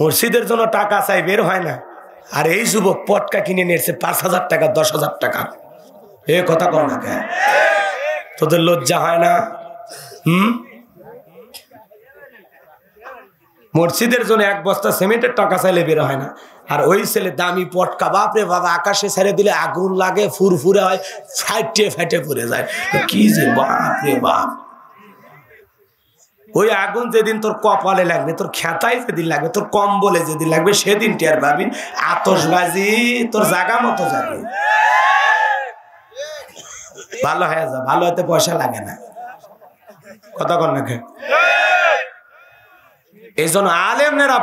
মসজিদের জন্য টাকা চাই বের হয় না আর এই যুবক পটকা কিনে নিয়েছে পাঁচ হাজার টাকা দশ হাজার টাকা এ কথা কন না তোদের লজ্জা হয় না হুম মসজিদের জন্য এক বস্তা সিমেন্টের টাকা চাইলে বের হয় না আর ওই ছেলে দামি পটকা বাপরে বাবা আকাশে ছেড়ে দিলে আগুন লাগে ফুরফুরে হয় ফাটে ফাইটে পড়ে যায় কি যে বাপরে বাপ ওই আগুন যেদিন তোর কপালে লাগবে তোর খেতায় যেদিন লাগবে তোর কম্বলে যেদিন লাগবে সেদিন টিয়ার ভাবিন আতসবাজি তোর জাগা মতো যাবে ভালো হয়ে যা ভালো হতে পয়সা লাগে না কথা কর না এই জন্য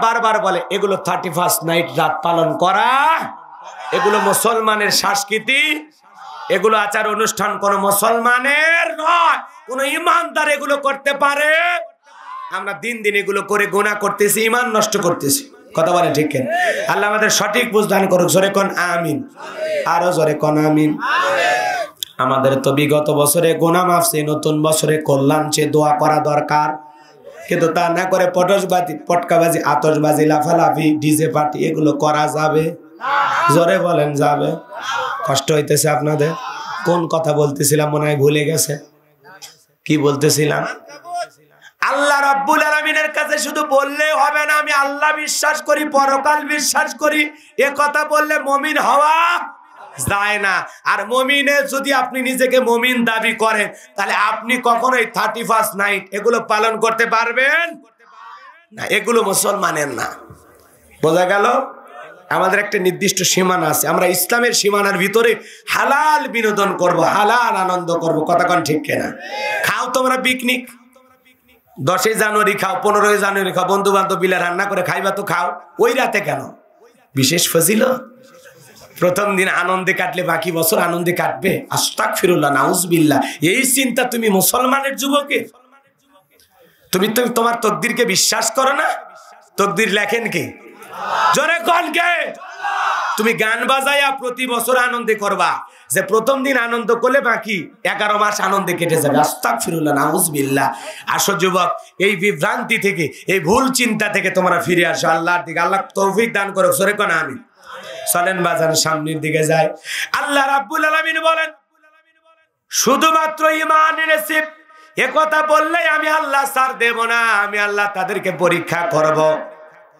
বারবার বলে এগুলো থার্টি ফার্স্ট নাইট রাত পালন করা এগুলো মুসলমানের সংস্কৃতি এগুলো আচার অনুষ্ঠান কোন মুসলমানের নয় কোন ইমানদার এগুলো করতে পারে আমরা দিন দিন এগুলো করে গোনা করতেছি ইমান নষ্ট করতেছি কথা বলে ঠিক কেন আল্লাহ আমাদের সঠিক বুঝদান করুক জোরে কন আমিন আরো জোরে কন আমিন আমাদের তো বিগত বছরে গোনা মাফছে নতুন বছরে কল্যাণ চেয়ে দোয়া করা দরকার কিন্তু তা না করে পটসবাজি পটকাবাজি আতসবাজি লাফালাফি ডিজে পার্টি এগুলো করা যাবে জোরে বলেন যাবে কষ্ট হইতেছে আপনাদের কোন কথা বলতেছিলাম মনে হয় ভুলে গেছে কি বলতেছিলাম আল্লাহ রাব্বুল আলামিনের কাছে শুধু বললে হবে না আমি আল্লাহ বিশ্বাস করি পরকাল বিশ্বাস করি এ কথা বললে মমিন হওয়া যায় না আর মমিনে যদি আপনি নিজেকে মমিন দাবি করেন তাহলে আপনি কখনোই থার্টি ফার্স্ট নাইট এগুলো পালন করতে পারবেন না এগুলো মুসলমানের না বোঝা গেল আমাদের একটা নির্দিষ্ট সীমানা আছে আমরা ইসলামের সীমানার ভিতরে হালাল বিনোদন করব হালাল আনন্দ করব কতক্ষণ ঠিক কেনা খাও তোমরা পিকনিক দশই জানুয়ারি খাও পনেরোই জানুয়ারি খাও বন্ধু বান্ধব বিলে রান্না করে খাইবা তো খাও ওই রাতে কেন বিশেষ ফজিলত প্রথম দিন আনন্দে কাটলে বাকি বছর আনন্দে কাটবে আস্তাক ফিরুল্লাহ নাউজবিল্লা এই চিন্তা তুমি মুসলমানের যুবকে তুমি তো তোমার তকদিরকে বিশ্বাস করো না তকদির লেখেন কে জোরে কন কে তুমি গান বাজাইয়া প্রতি বছর আনন্দে করবা যে প্রথম দিন আনন্দ করলে বাকি এগারো মাস আনন্দে কেটে যাবে আস্তাক ফিরুল্লাহ নাউজবিল্লা আসো যুবক এই বিভ্রান্তি থেকে এই ভুল চিন্তা থেকে তোমরা ফিরে আসো আল্লাহর দিকে আল্লাহ তৌফিক দান করো সরে কনা আমি চলেন বাজার সামনের দিকে যায় আল্লাহ রাব্বুল আলামিন বলেন শুধুমাত্র ইমান এনেছি একথা বললেই আমি আল্লাহ সার দেব না আমি আল্লাহ তাদেরকে পরীক্ষা করব।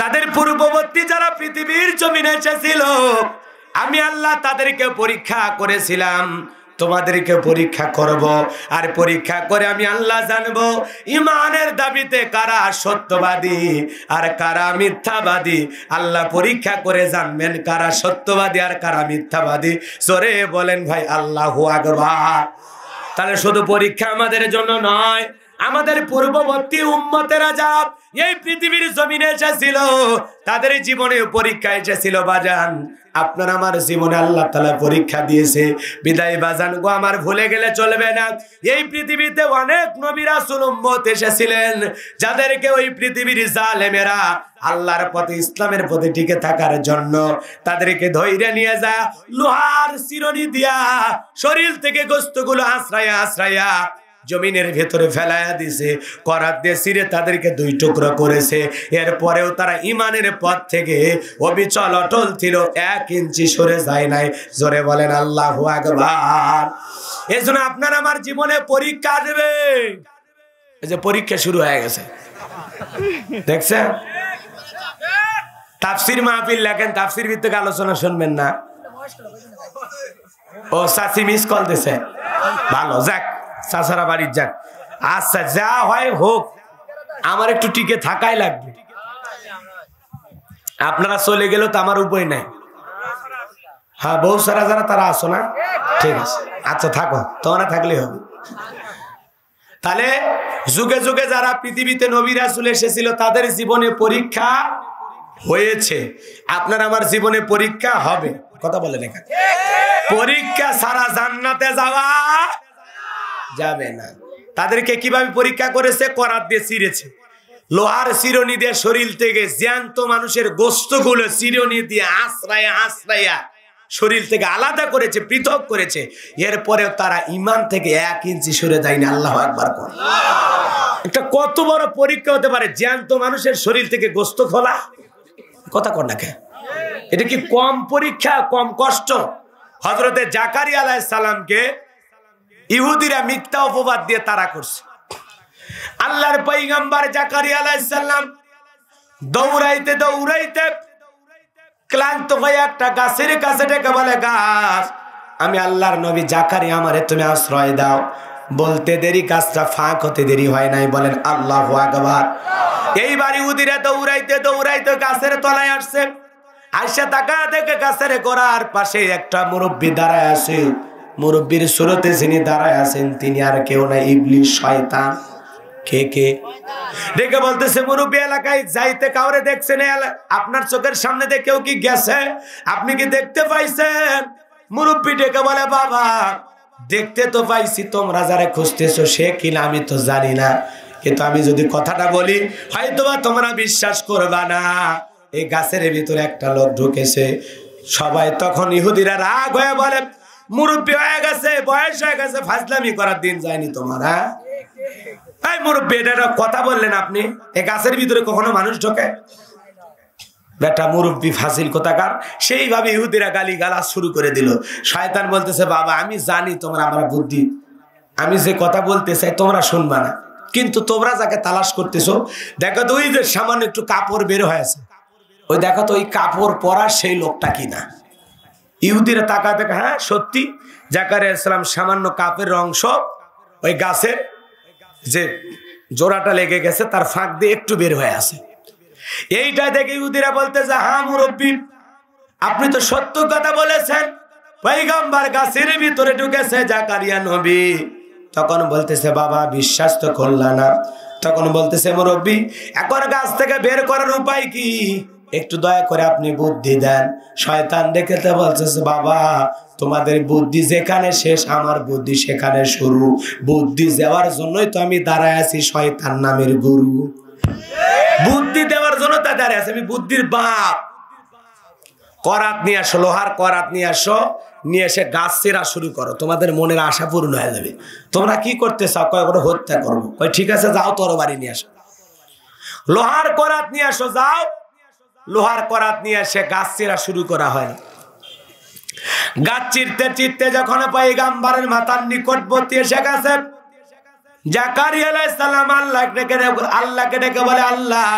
তাদের পূর্ববর্তী যারা পৃথিবীর জমিনে এসেছিল আমি আল্লাহ তাদেরকে পরীক্ষা করেছিলাম তোমাদেরকে পরীক্ষা করব আর পরীক্ষা করে আমি আল্লাহ জানবো ইমানের দাবিতে কারা সত্যবাদী আর কারা মিথ্যাবাদী আল্লাহ পরীক্ষা করে জানবেন কারা সত্যবাদী আর কারা মিথ্যাবাদী সরে বলেন ভাই আল্লাহ আগবা তাহলে শুধু পরীক্ষা আমাদের জন্য নয় আমাদের পূর্ববর্তী উম্মতেরা যাব এই পৃথিবীর জমিনে এসেছিল তাদের জীবনে পরীক্ষা এসেছিল বাজান আপনার আমার জীবনে আল্লাহ তালা পরীক্ষা দিয়েছে বিদায় বাজান গো আমার ভুলে গেলে চলবে না এই পৃথিবীতে অনেক নবীরা সুলম্বত এসেছিলেন যাদেরকে ওই পৃথিবীর জালেমেরা আল্লাহর পথে ইসলামের পথে টিকে থাকার জন্য তাদেরকে ধৈর্য নিয়ে যা লোহার শিরনি দিয়া শরীর থেকে গোস্তগুলো আশ্রয়া আশ্রয়া জমিনের ভেতরে ফেলাইয়া দিছে করাত দিয়ে সিরে তাদেরকে দুই টুকরো করেছে এরপরেও তারা ইমানের পথ থেকে অবিচল অটল ছিল এক ইঞ্চি সরে যায় নাই জোরে বলেন আল্লাহ আকবার এই জন্য আপনার আমার জীবনে পরীক্ষা আসবে যে পরীক্ষা শুরু হয়ে গেছে দেখছেন তাফসির মাহফিল লেখেন তাফসির ভিত্তিক আলোচনা শুনবেন না ও সাসি মিস কল দিছে ভালো যাক চাচারা বাড়ির যান আচ্ছা যা হয় হোক আমার একটু টিকে থাকাই লাগবে আপনারা চলে গেল তো আমার উপায় নাই হ্যাঁ বউ সারা যারা তারা আসো না ঠিক আছে আচ্ছা থাকো তোমরা থাকলে হবে তাহলে যুগে যুগে যারা পৃথিবীতে নবীরা চলে এসেছিল তাদের জীবনে পরীক্ষা হয়েছে আপনার আমার জীবনে পরীক্ষা হবে কথা বলেন এখানে পরীক্ষা সারা জান্নাতে যাওয়া যাবে না তাদেরকে কিভাবে পরীক্ষা করেছে করাত দিয়ে চিরেছে লোহার চিরনি দিয়ে শরীর থেকে জ্যান্ত মানুষের গুলো চিরনি দিয়ে আশ্রায় আশ্রায়া শরীর থেকে আলাদা করেছে পৃথক করেছে এরপরেও তারা ইমান থেকে এক ইঞ্চি সরে যায়নি আল্লাহ একবার এটা একটা কত বড় পরীক্ষা হতে পারে জ্যান্ত মানুষের শরীর থেকে গোস্ত খোলা কথা কর না এটা কি কম পরীক্ষা কম কষ্ট হজরতে জাকারি আলাহ সালামকে ইহুদিরা মিথ্যা অপবাদ দিয়ে তারা করছে আল্লাহর পাইগাম্বার জাকারি আলাইসাল্লাম দৌড়াইতে দৌড়াইতে ক্লান্ত হয়ে একটা গাছের কাছে ডেকে বলে গাছ আমি আল্লাহর নবী জাকারি আমারে তুমি আশ্রয় দাও বলতে দেরি গাছটা ফাঁক হতে দেরি হয় নাই বলেন আল্লাহ আকবার এইবার ইহুদিরা দৌড়াইতে দৌড়াইতে গাছের তলায় আসছে আসে তাকা দেখে গাছের গোড়ার পাশে একটা মুরব্বী দাঁড়ায় আসে মুরব্বীর সুরতে যিনি দাঁড়ায় আছেন তিনি আর কেউ না ইবলি শয়তান কে কে ডেকে বলতেছে মুরব্বী এলাকায় যাইতে কাউরে দেখছেন আপনার চোখের সামনে দিয়ে কেউ কি গেছে আপনি কি দেখতে পাইছেন মুরব্বী ডেকে বলে বাবা দেখতে তো পাইছি তোমরা যারা খুঁজতেছো সে কিনা আমি তো জানি না কিন্তু আমি যদি কথাটা বলি হয়তোবা তোমরা বিশ্বাস করবা না এই গাছের ভিতরে একটা লোক ঢুকেছে সবাই তখন ইহুদিরা রাগ হয়ে বলে মুরব্বী হয়ে গেছে বয়স হয়ে গেছে ফাজলামি করার দিন যায়নি তোমার হ্যাঁ এই মুরব্বী এটা কথা বললেন আপনি এই গাছের ভিতরে কখনো মানুষ ঢোকে বেটা মুরব্বী ফাসিল কোথাকার সেইভাবে ইহুদিরা গালি গালা শুরু করে দিল শয়তান বলতেছে বাবা আমি জানি তোমরা আমার বুদ্ধি আমি যে কথা বলতে চাই তোমরা শুনবা না কিন্তু তোমরা যাকে তালাশ করতেছো দেখো তো ওই যে সামান্য একটু কাপড় বের হয়েছে ওই দেখো তো ওই কাপড় পরা সেই লোকটা কিনা ইহুদিরা তাকা দেখা হ্যাঁ সত্যি জাকারিয়া ইসলাম সামান্য কাপের অংশ ওই গাছের যে জোড়াটা লেগে গেছে তার ফাঁক দিয়ে একটু বের হয়ে আছে এইটা দেখে ইহুদিরা বলতেছে হ্যাঁ মুরব্বী আপনি তো সত্য কথা বলেছেন পৈগম্বার গাছের ভিতরে ঢুকেছে জাকারিয়া নবী তখন বলতেছে বাবা বিশ্বাস তো করলা না তখন বলতেছে মুরব্বী এখন গাছ থেকে বের করার উপায় কি একটু দয়া করে আপনি বুদ্ধি দেন শয়তান দেখে তো বলছে বাবা তোমাদের বুদ্ধি যেখানে শেষ আমার বুদ্ধি সেখানে শুরু বুদ্ধি দেওয়ার জন্যই তো আমি দাঁড়ায় আছি শয়তান নামের গুরু বুদ্ধি দেওয়ার জন্য তা দাঁড়িয়ে আছে আমি বুদ্ধির বাপ করাত নিয়ে আসো লোহার করাত নিয়ে আসো নিয়ে এসে গাছ চেরা শুরু করো তোমাদের মনের আশা পূর্ণ হয়ে যাবে তোমরা কি করতে চাও কয় করে হত্যা করবো ঠিক আছে যাও তরবারি নিয়ে আসো লোহার করাত নিয়ে আসো যাও লোহার করাত নিয়ে সে গাছ চেরা শুরু করা হয় গাছ চিরতে চিরতে যখন পাই গাম্বারের মাথার নিকটবর্তী এসে গেছে জাকারি আলাইসালাম আল্লাহকে ডেকে আল্লাহকে ডেকে বলে আল্লাহ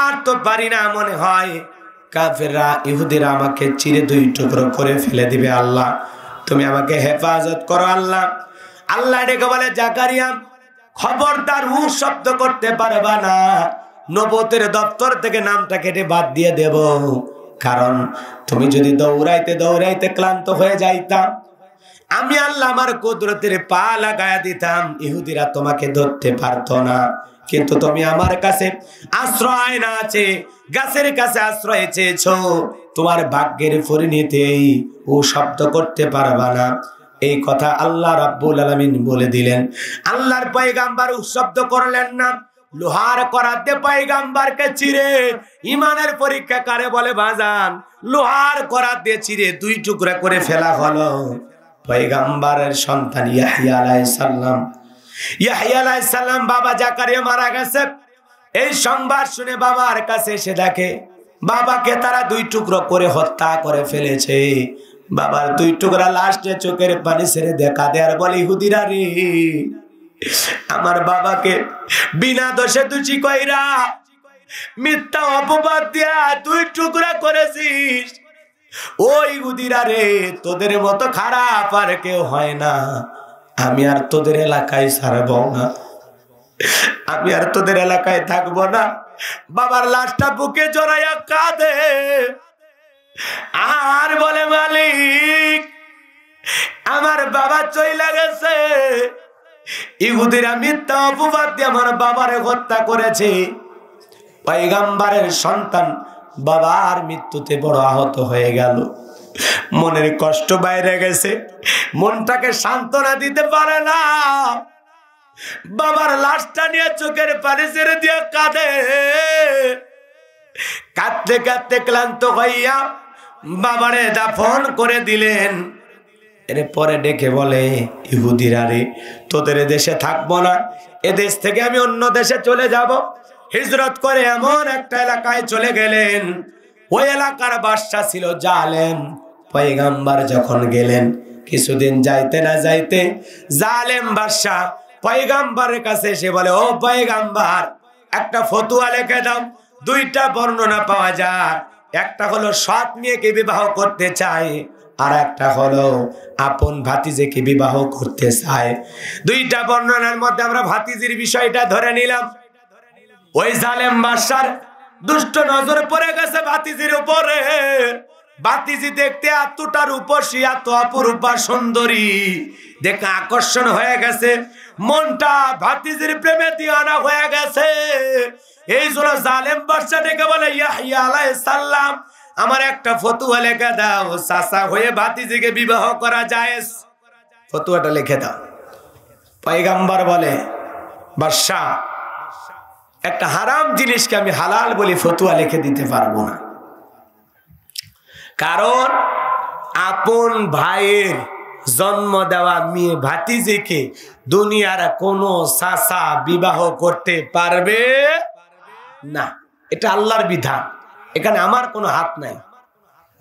আর তো পারি না মনে হয় কাফেররা ইহুদিরা আমাকে চিরে দুই টুকরো করে ফেলে দিবে আল্লাহ তুমি আমাকে হেফাজত করো আল্লাহ আল্লাহ ডেকে বলে জাকারিয়াম খবরদার হু শব্দ করতে পারবা না নবতের দপ্তর থেকে নামটা কেটে বাদ দিয়ে দেব কারণ তুমি যদি দৌড়াইতে দৌড়াইতে ক্লান্ত হয়ে যাইতাম আমি আল্লাহ আমার কুদরতের পা লাগায়া দিতাম ইহুদিরা তোমাকে ধরতে পারতো না কিন্তু তুমি আমার কাছে আশ্রয় না আছে গাছের কাছে আশ্রয় চেয়েছ তোমার ভাগ্যের পরিণীতেই ও শব্দ করতে পারবা না এই কথা আল্লাহ রাব্বুল আলামিন বলে দিলেন আল্লাহর পয়গাম্বার শব্দ করলেন না লোহার করাতে পাইগাম্বারকে চিরে ইমানের পরীক্ষা কারে বলে বাজান লোহার করাতে চিরে দুই টুকরা করে ফেলা হলো পাইগাম্বারের সন্তান ইয়াহিয়া আলাইহিস সালাম ইয়াহিয়া আলাইহিস সালাম বাবা জাকারিয়া মারা গেছে এই সংবাদ শুনে বাবার কাছে এসে দেখে বাবাকে তারা দুই টুকরো করে হত্যা করে ফেলেছে বাবার দুই টুকরা লাস্টে চোখের পানি ছেড়ে দেখা দেয়ার বলে হুদিরা আমার বাবাকে বিনা দোষে তুচি কইরা মিথ্যা অপবাদ দিয়া তুই টুকরা করেছিস ওই উদিরা রে তোদের মতো খারাপ আর কেউ হয় না আমি আর তোদের এলাকায় সারব না আমি আর তোদের এলাকায় থাকবো না বাবার লাশটা বুকে জড়াইয়া কাঁদে আর বলে মালিক আমার বাবা চইলা গেছে ইহুদিরা মিথ্যা অপবাদ দিয়ে আমার বাবারে হত্যা করেছে পাইগাম্বারের সন্তান বাবার মৃত্যুতে বড় আহত হয়ে গেল মনের কষ্ট বাইরে গেছে মনটাকে সান্ত্বনা দিতে পারে না বাবার লাশটা নিয়ে চোখের পানি ছেড়ে দিয়ে কাঁদে কাঁদতে কাঁদতে ক্লান্ত হইয়া বাবারে দাফন করে দিলেন এর পরে ডেকে বলে ইহুদিরা রে তোদের দেশে থাকবো না এদেশ থেকে আমি অন্য দেশে চলে যাব হিজরত করে এমন একটা এলাকায় চলে গেলেন ওই এলাকার বাদশা ছিল জালেম পয়গাম্বার যখন গেলেন কিছুদিন যাইতে না যাইতে জালেম বাদশা পয়গাম্বারের কাছে এসে বলে ও পয়গাম্বার একটা ফতুয়া লেখে দাও দুইটা বর্ণনা পাওয়া যায় একটা হলো সৎ মেয়েকে বিবাহ করতে চায় আর একটা হলো আপন ভাতিজেকে বিবাহ করতে চায় দুইটা বর্ণনার মধ্যে আমরা ভাতিজির বিষয়টা ধরে নিলাম ওই জালেম বাসার দুষ্ট নজর পড়ে গেছে ভাতিজির উপরে ভাতিজি দেখতে এতটার উপসী এত অপরূপা সুন্দরী দেখে আকর্ষণ হয়ে গেছে মনটা ভাতিজির প্রেমে দিওয়ানা হয়ে গেছে এই জন্য জালেম বাদশা দেখে বলে ইয়াহিয়া আলাইহিস সালাম আমার একটা ফতুয়া লেখা দাও সাসা হয়ে ভাতিজিকে বিবাহ করা যায় ফতুয়াটা লিখে দাও পাইগাম্বার বলে বাদশাহ একটা হারাম জিনিসকে আমি হালাল বলে ফতুয়া লিখে দিতে পারবো না কারণ আপন ভাইয়ের জন্ম দেওয়া মেয়ে ভাতিজিকে দুনিয়ার কোনো সাসা বিবাহ করতে পারবে না এটা আল্লাহর বিধান এখানে আমার কোনো হাত নাই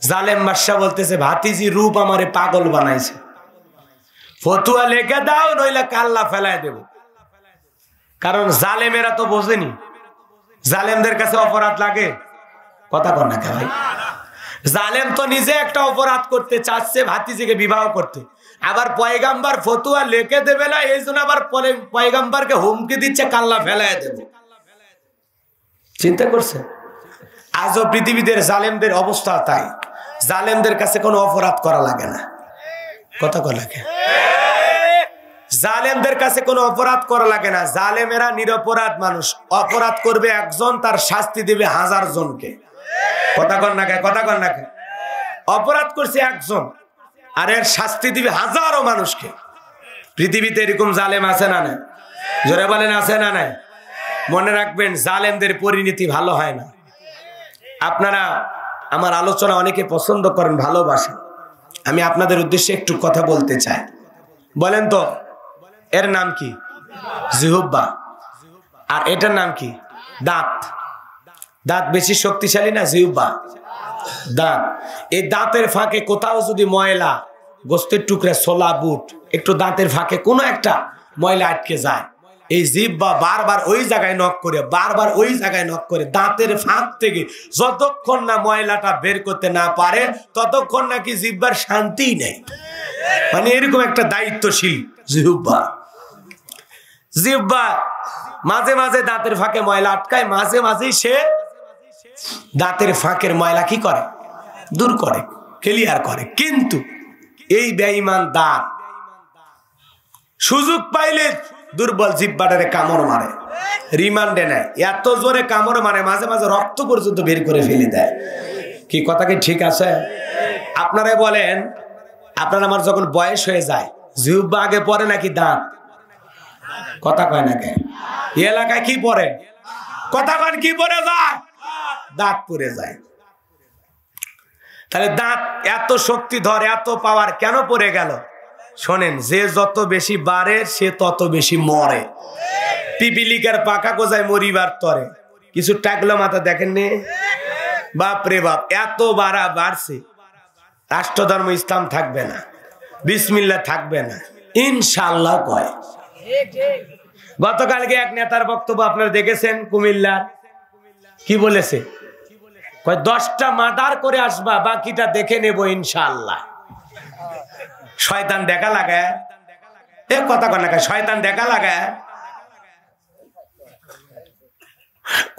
জালেম বাদশাহ বলতেছে ভাতিজি রূপ আমার পাগল বানাইছে ফতুয়া লেখে দাও নইলে কাল্লা ফেলায় দেব কারণ জালেমেরা তো বোঝেনি জালেমদের কাছে অপরাধ লাগে কথা কর না ভাই জালেম তো নিজে একটা অপরাধ করতে চাচ্ছে ভাতিজিকে বিবাহ করতে আবার পয়গাম্বার ফতুয়া লেখে দেবে না এই জন্য আবার পয়গাম্বারকে হুমকি দিচ্ছে কাল্লা ফেলায় দেবে চিন্তা করছে আজও পৃথিবীদের জালেমদের অবস্থা তাই জালেমদের কাছে কোনো অপরাধ করা লাগে না কথা কয় লাগে জালেমদের কাছে কোনো অপরাধ করা লাগে না জালেমেরা নিরপরাধ মানুষ অপরাধ করবে একজন তার শাস্তি দিবে হাজার জনকে কথা কন না কথা কন না অপরাধ করছে একজন আর এর শাস্তি দিবে হাজারো মানুষকে পৃথিবীতে এরকম জালেম আছে না নাই জোরে বলেন আছে না নাই মনে রাখবেন জালেমদের পরিণতি ভালো হয় না আপনারা আমার আলোচনা অনেকে পছন্দ করেন ভালোবাসেন আমি আপনাদের উদ্দেশ্যে একটু কথা বলতে চাই বলেন তো এর নাম কি জিহুব্বা আর এটার নাম কি দাঁত দাঁত বেশি শক্তিশালী না জিহুব্বা দাঁত এই দাঁতের ফাঁকে কোথাও যদি ময়লা গোস্তের টুকরা সোলা বুট একটু দাঁতের ফাঁকে কোনো একটা ময়লা আটকে যায় এই জিব্বা বারবার ওই জায়গায় নখ করে বারবার ওই জায়গায় নখ করে দাঁতের ফাঁক থেকে যতক্ষণ না ময়লাটা বের করতে না পারে ততক্ষণ নাকি জিব্বার শান্তিই নেই মানে এরকম একটা দায়িত্বশীল জিহ্বা জিব্বা মাঝে মাঝে দাঁতের ফাঁকে ময়লা আটকায় মাঝে মাঝেই সে দাঁতের ফাঁকের ময়লা কি করে দূর করে ক্লিয়ার করে কিন্তু এই বেঈমান দাঁত সুযোগ পাইলে দুর্বল জিব্বাটারে কামড় মারে রিমান্ডে নেয় এত জোরে কামড় মারে মাঝে মাঝে রক্ত পর্যন্ত বের করে ফেলে দেয় কি কথা কি ঠিক আছে আপনারা বলেন আপনার আমার যখন বয়স হয়ে যায় জিহ্বা আগে পরে নাকি দাঁত কথা কয় না কে এলাকায় কি পরে কথা কয় কি পরে যায় দাঁত পরে যায় তাহলে দাঁত এত শক্তি ধর এত পাওয়ার কেন পড়ে গেল শোনেন যে যত বেশি বাড়ে সে তত বেশি মরে পিপিলিকার পাকা কোজায় মরিবার তরে কিছু টাকলো মাথা দেখেন নে বাপ রে বাপ এত বাড়া বাড়ছে রাষ্ট্রধর্ম ইসলাম থাকবে না বিসমিল্লা থাকবে না ইনশাল্লাহ কয় গতকালকে এক নেতার বক্তব্য আপনারা দেখেছেন কুমিল্লার কি বলেছে কয় দশটা মাদার করে আসবা বাকিটা দেখে নেব ইনশাল্লাহ শয়তান দেখা লাগে এ কথা কন শয়তান দেখা লাগে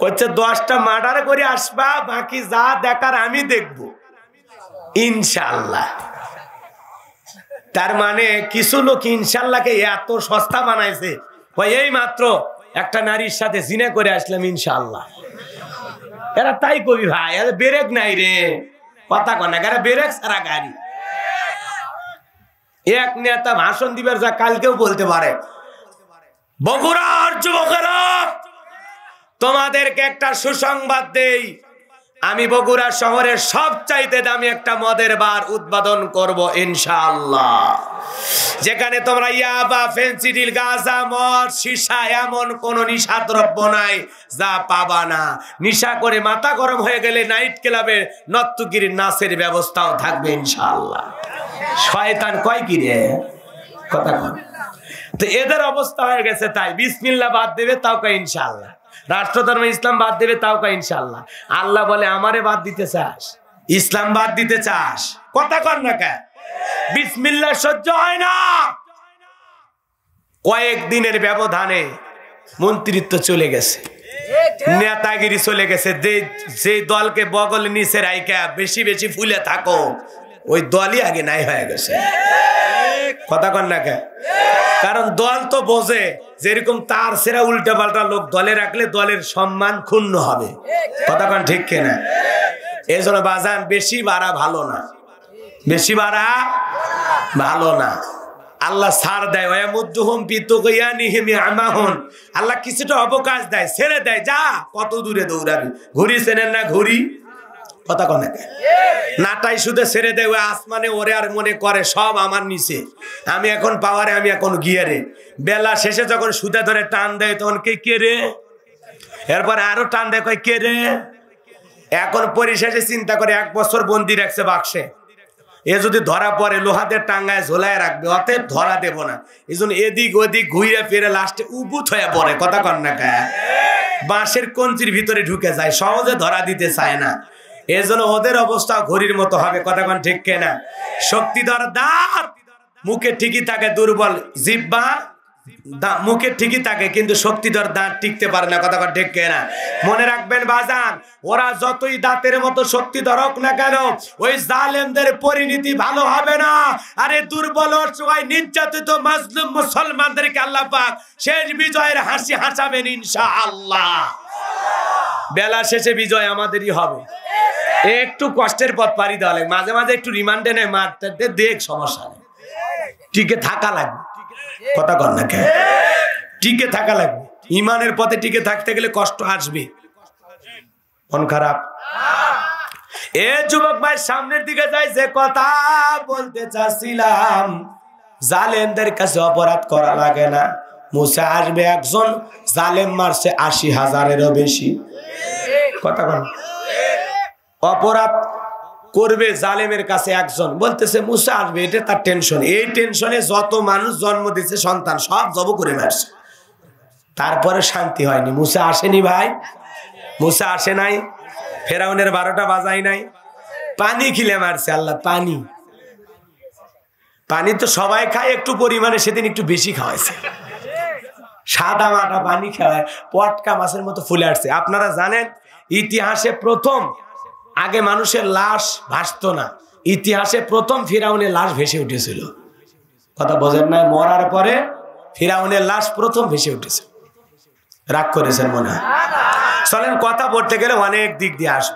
করছে দশটা মার্ডার করে আসবা বাকি যা দেখার আমি দেখব ইনশাল্লাহ তার মানে কিছু লোক ইনশাল্লাহকে এত সস্তা বানাইছে এই মাত্র একটা নারীর সাথে জিনে করে আসলাম ইনশাল্লাহ এরা তাই কবি ভাই বেরেক নাই রে কথা কনা এরা বেরেক সারা গাড়ি এক নেতা ভাষণ দিবার যা কালকেও বলতে পারে বগুড়ার যুবকেরা তোমাদেরকে একটা সুসংবাদ দেই আমি বগুড়া শহরের সবচাইতে দামি একটা মদের বার উদ্বোধন করব ইনশাল্লাহ যেখানে তোমরা ইয়াবা ফেন্সিডিল গাঁজা মদ সীসা এমন কোন নিশা দ্রব্য নাই যা পাবা না নিশা করে মাথা গরম হয়ে গেলে নাইট ক্লাবে নত্তুগির নাচের ব্যবস্থাও থাকবে ইনশাল্লাহ শয়তান কয় কি রে কথা কন তো এদের অবস্থা হয়ে গেছে তাই বিসমিল্লা বাদ দেবে তাও কয় ইনশাল্লাহ রাষ্ট্র ধর্মে ইসলাম বাদ দেবে তাও কয় ইনশাল্লাহ আল্লাহ বলে আমারে বাদ দিতে চাস ইসলাম বাদ দিতে চাস কথা কর না কে বিসমিল্লা সহ্য হয় না কয়েকদিনের ব্যবধানে মন্ত্রিত্ব চলে গেছে নেতাগিরি চলে গেছে যে যে দলকে বগল নিচে রাইকা বেশি বেশি ফুলে থাকো ওই দলই আগে নাই হয়ে গেছে কথা কন না কারণ দল তো বোঝে যেরকম তার সেরা উল্টা পাল্টা লোক দলে রাখলে দলের সম্মান ক্ষুণ্ণ হবে কথা কন ঠিক কেনা এই জন্য বাজান বেশি বাড়া ভালো না বেশি বাড়া ভালো না আল্লাহ সার দেয় ওয়ামুদ্দুহম পিতুকিয়া নিহিমি আমাহন আল্লাহ কিছুটা অবকাশ দেয় ছেড়ে দেয় যা কত দূরে দৌড়াবি ঘুরি সেনেন না ঘুরি কথা কনেকে নাটাই শুধু ছেড়ে দেবে আসমানে ওরে আর মনে করে সব আমার নিচে আমি এখন পাওয়ারে আমি এখন গিয়ারে বেলা শেষে যখন সুদে ধরে টান দেয় তখন কে কে রে এরপরে আরো টান দেয় কয় কে রে এখন পরিশেষে চিন্তা করে এক বছর বন্দি রাখছে বাক্সে এ যদি ধরা পড়ে লোহাতে টাঙ্গায় ঝোলায় রাখবে অতএব ধরা দেব না এই জন্য এদিক ওদিক ঘুরে ফিরে লাস্টে উবুত হয়ে পড়ে কথা কন্যা বাঁশের কঞ্চির ভিতরে ঢুকে যায় সহজে ধরা দিতে চায় না এজন্য ওদের অবস্থা ঘড়ির মতো হবে কথাক্ষণ ঠিক কেনা শক্তিধর দাঁত মুখে ঠিকই থাকে দুর্বল জিব্বা মুখে ঠিকই থাকে কিন্তু শক্তিধর দাঁত টিকতে পারে না কথা ঠিক না মনে রাখবেন বাজান ওরা যতই দাঁতের মতো শক্তি ধরক না কেন ওই জালেমদের পরিণতি ভালো হবে না আরে দুর্বল সবাই নির্যাতিত মাজলুম মুসলমানদেরকে আল্লাহ পাক শেষ বিজয়ের হাসি হাসাবেন ইনশা আল্লাহ বেলা শেষে বিজয় আমাদেরই হবে একটু কষ্টের পথ পারি দেওয়া মাঝে মাঝে একটু রিমান্ডে নেয় মারতে দেখ সমস্যা টিকে থাকা লাগবে কথা কর না কে টিকে থাকা লাগবে ইমানের পথে টিকে থাকতে গেলে কষ্ট আসবে মন খারাপ এ যুবক ভাই সামনের দিকে যাই যে কথা বলতে চাচ্ছিলাম জালেমদের কাছে অপরাধ করা লাগে না মুসে আসবে একজন জালেম মারছে আশি হাজারেরও বেশি কথা বল অপরাধ করবে জালেমের কাছে একজন বলতেছে মুসা আসবে এটা তার টেনশন এই টেনশনে যত মানুষ জন্ম দিচ্ছে সন্তান সব জব করে মারছে তারপরে শান্তি হয়নি মুসা আসেনি ভাই মুসা আসে নাই ফেরাউনের বারোটা বাজাই নাই পানি খিলে মারছে আল্লাহ পানি পানি তো সবাই খায় একটু পরিমাণে সেদিন একটু বেশি খাওয়াইছে সাদা মাটা পানি খাওয়ায় পটকা মাছের মতো ফুলে আসছে আপনারা জানেন ইতিহাসে প্রথম আগে মানুষের লাশ ভাসত না ইতিহাসে প্রথম ফিরাউনের লাশ ভেসে উঠেছিল কথা বোঝেন না মরার পরে ফিরাউনের লাশ প্রথম ভেসে উঠেছে রাগ করেছেন মনে হয় চলেন কথা বলতে গেলে অনেক দিক দিয়ে আস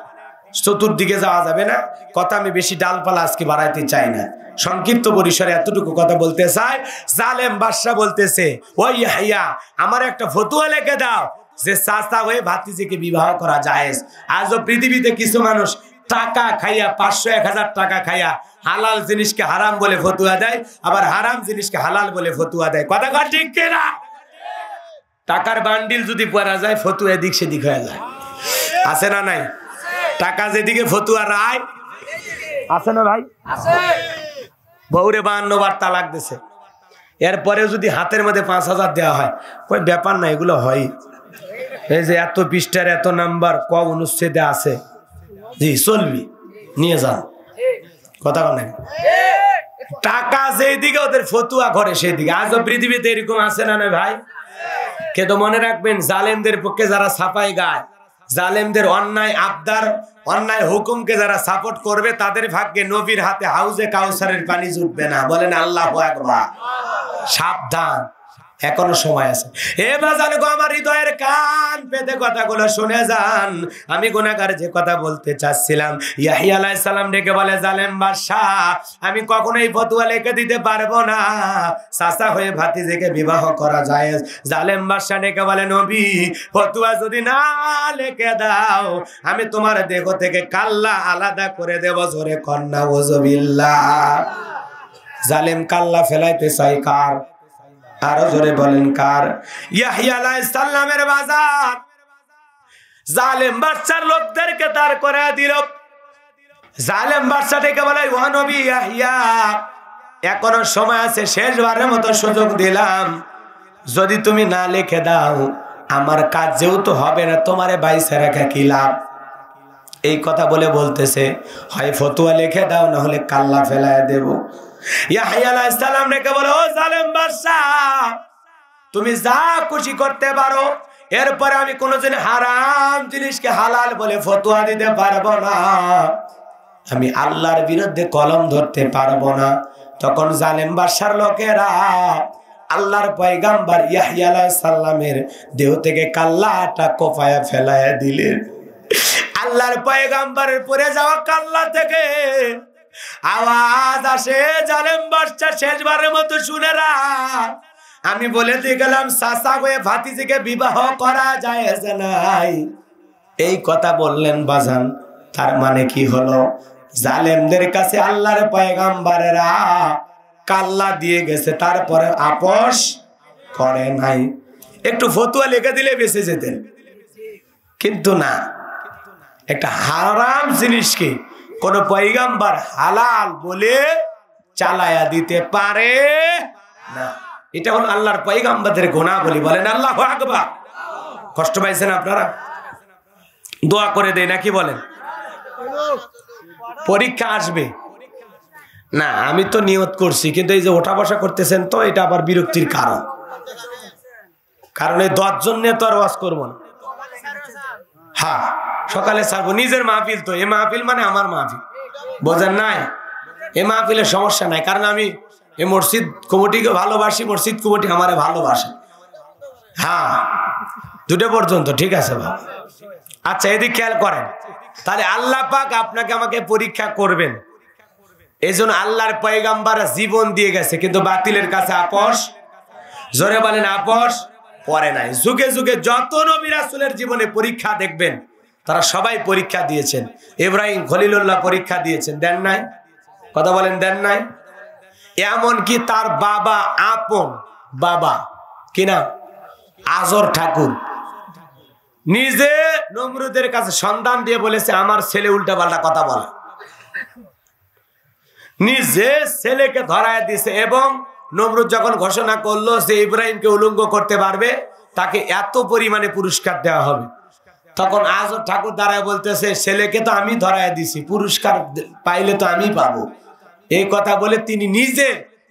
চতুর্দিকে যাওয়া যাবে না কথা আমি বেশি ডালপালা আজকে বাড়াইতে চাই না সংক্ষিপ্ত পরিসরে এতটুকু কথা বলতে চাই জালেম বাদশাহ বলতেছে ওই হাইয়া আমার একটা ফতুয়া লেখে দাও যে সাস্তা হয়ে ভাতিজিকে বিবাহ করা জায়েজ আজও পৃথিবীতে কিছু মানুষ টাকা খাইয়া পাঁচশো এক হাজার টাকা খাইয়া হালাল জিনিসকে হারাম বলে ফতুয়া দেয় আবার হারাম জিনিসকে হালাল বলে ফতুয়া দেয় কথা কথা ঠিক কিনা টাকার বান্ডিল যদি পড়া যায় ফতুয়া দিক সেদিক হয়ে যায় আছে না নাই টাকা যেদিকে ফতুয়া রায় আছে না ভাই বউরে বাহান্নবার তালাক দিছে এরপরে যদি হাতের মধ্যে পাঁচ হাজার দেওয়া হয় ওই ব্যাপার না এগুলো হয় এই যে এত পৃষ্ঠার এত নাম্বার ক অনুচ্ছেদে আছে জি চলবি নিয়ে যান কথা বলেন টাকা যেদিকে দিকে ওদের ফতুয়া করে সেদিকে আজ পৃথিবীতে এরকম আছে না না ভাই কিন্তু মনে রাখবেন জালেমদের পক্ষে যারা ছাপাই গায় জালেমদের অন্যায় আবদার অন্যায় হুকুমকে যারা সাপোর্ট করবে তাদের ভাগ্যে নবীর হাতে হাউজে কাউসারের পানি জুটবে না বলেন আল্লাহ সাবধান এখনো সময় আছে এ বাজান গো আমার হৃদয়ের কান পেতে কথাগুলো শুনে যান আমি গুণাগার যে কথা বলতে চাচ্ছিলাম ইয়াহিয়া আলাইহিস সালাম ডেকে বলে জালেম বাদশাহ আমি কখনো এই ফতুয়া লিখে দিতে পারবো না চাচা হয়ে ভাতিজিকে বিবাহ করা যায় জালেম বাদশাহ ডেকে বলে নবী ফতুয়া যদি না লিখে দাও আমি তোমার দেহ থেকে কাল্লা আলাদা করে দেব জোরে কন্যা ওজবিল্লা জালেম কাল্লা ফেলাইতে চাই কার আরো জোরে বলেন কার ইয়াহিয়ালামের বাজার জালেম বাচ্চার লোকদেরকে দাঁড় করে দিল জালেম বাচ্চা থেকে বলে ওয়া ইয়াহিয়া এখনো সময় আছে শেষবারের মতো সুযোগ দিলাম যদি তুমি না লিখে দাও আমার কাজ যেহেতু হবে না তোমারে বাইসে রাখা কি লাভ এই কথা বলে বলতেছে হয় ফতুয়া লিখে দাও না হলে কাল্লা ফেলায় দেব ইয়াহিয়া রেখে বলে ও জালেম বাদশাহ তুমি যা খুশি করতে পারো এরপরে আমি কোনোদিন হারাম জিনিসকে হালাল বলে ফতুয়া দিতে পারবো না আমি আল্লাহর বিরুদ্ধে কলম ধরতে পারবো না তখন জালেম বাসার লোকেরা আল্লাহর পয়গাম্বার ইয়াহিয়া সাল্লামের দেহ থেকে কাল্লাটা কোপায়া ফেলায়া দিলেন আল্লাহর পয়গাম্বারের পরে যাওয়া কাল্লা থেকে আওয়াজ আসে জালেম বাচ্চা শেষবারের মতো শুনে আমি বলে দিয়ে গেলাম সাসা হয়ে ভাতিজিকে বিবাহ করা যায় নাই এই কথা বললেন বাজান তার মানে কি হলো জালেমদের কাছে আল্লাহর পয়গাম্বারেরা কাল্লা দিয়ে গেছে তারপরে আপোষ করে নাই একটু ফতুয়া লেখে দিলে বেঁচে যেতেন কিন্তু না একটা হারাম জিনিসকে কোন পৈগাম্বার হালাল বলে চালায়া দিতে পারে না এটা হল আল্লাহর পৈগাম্বাদের গোনা বলি বলেন আল্লাহ আকবা কষ্ট পাইছেন আপনারা দোয়া করে দেয় নাকি বলেন পরীক্ষা আসবে না আমি তো নিয়ত করছি কিন্তু এই যে ওঠা বসা করতেছেন তো এটা আবার বিরক্তির কারণ কারণ এই দশ নিয়ে তো আর ওয়াজ করবো না হ্যাঁ সকালে ছাড়বো নিজের মাহফিল তো এ মাহফিল মানে আমার মাহফিল বোঝার নাই এ মাহফিলের সমস্যা নাই কারণ আমি এ মসজিদ কুমটিকে ভালোবাসি মসজিদ কুমটি আমার ভালোবাসে হ্যাঁ দুটো পর্যন্ত ঠিক আছে ভাই আচ্ছা এদিক খেয়াল করেন তাহলে আল্লাহ পাক আপনাকে আমাকে পরীক্ষা করবেন এই জন্য আল্লাহর পয়গাম্বার জীবন দিয়ে গেছে কিন্তু বাতিলের কাছে আপস জোরে বলেন আপস পরে নাই যুগে যুগে যত নবী জীবনে পরীক্ষা দেখবেন তারা সবাই পরীক্ষা দিয়েছেন ইব্রাহিম খলিল্লাহ পরীক্ষা দিয়েছেন দেন নাই কথা বলেন দেন নাই এমন কি তার বাবা আপন বাবা কিনা আজর ঠাকুর নিজে নমরুদের কাছে সন্ধান দিয়ে বলেছে আমার ছেলে উল্টা পাল্টা কথা বলে নিজে ছেলেকে ধরায় দিছে এবং নমরুদ যখন ঘোষণা করলো সে ইব্রাহিমকে উলঙ্গ করতে পারবে তাকে এত পরিমাণে পুরস্কার দেওয়া হবে তখন আজ ঠাকুর দাঁড়ায় বলতেছে ছেলেকে তো আমি ধরায় দিছি পুরস্কার পাইলে তো আমি পাবো এই কথা বলে তিনি নিজে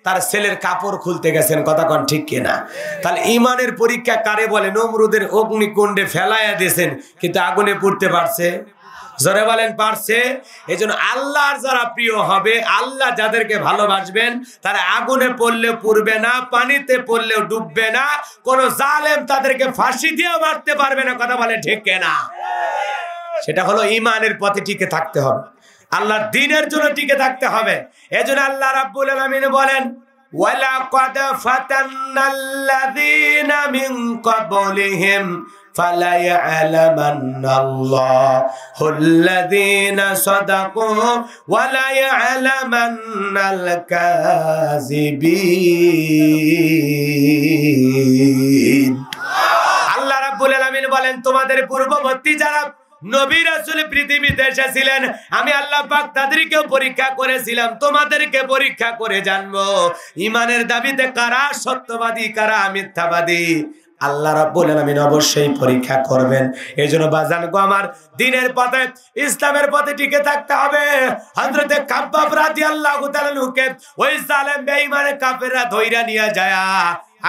তার ছেলের কাপড় খুলতে গেছেন কথা কন ঠিক কিনা তাহলে ইমানের পরীক্ষা কারে বলে নমরুদের অগ্নিকুণ্ডে ফেলাইয়া দিয়েছেন কিন্তু আগুনে পড়তে পারছে জোরে বলেন পারছে এই জন্য আল্লাহর যারা প্রিয় হবে আল্লাহ যাদেরকে ভালোবাসবেন তারা আগুনে পড়লে পুড়বে না পানিতে পড়লেও ডুববে না কোন জালেম তাদেরকে ফাঁসি দিয়েও মারতে পারবে না কথা বলে ঢেকে না সেটা হলো ইমানের পথে টিকে থাকতে হবে আল্লাহর দিনের জন্য টিকে থাকতে হবে এই জন্য আল্লাহ রাব্বুল আলামিন বলেন ওয়ালা ওয়ালাকাদ ফাতান্নাল্লাযীনা মিন ক্বাবলিহিম فليعلمن الله الذين صدقوا وليعلمن الكاذبين আল্লাহ রাব্বুল বলেন তোমাদের পূর্ববর্তী যারা নবী রাসূল পৃথিবীতে এসেছিলেন আমি আল্লাহ পাক তাদেরকেও পরীক্ষা করেছিলাম তোমাদেরকে পরীক্ষা করে জানবো ইমানের দাবিতে কারা সত্যবাদী কারা মিথ্যাবাদী আল্লাহ রাব্বুল আলামিন অবশ্যই পরীক্ষা করবেন এই জন্য বাজান গো আমার দিনের পথে ইসলামের পথে টিকে থাকতে হবে হযরতে কাব্বাব রাদিয়াল্লাহু তাআলা নুকে ওই জালেম বেঈমান কাফেররা ধইরা নিয়া যায়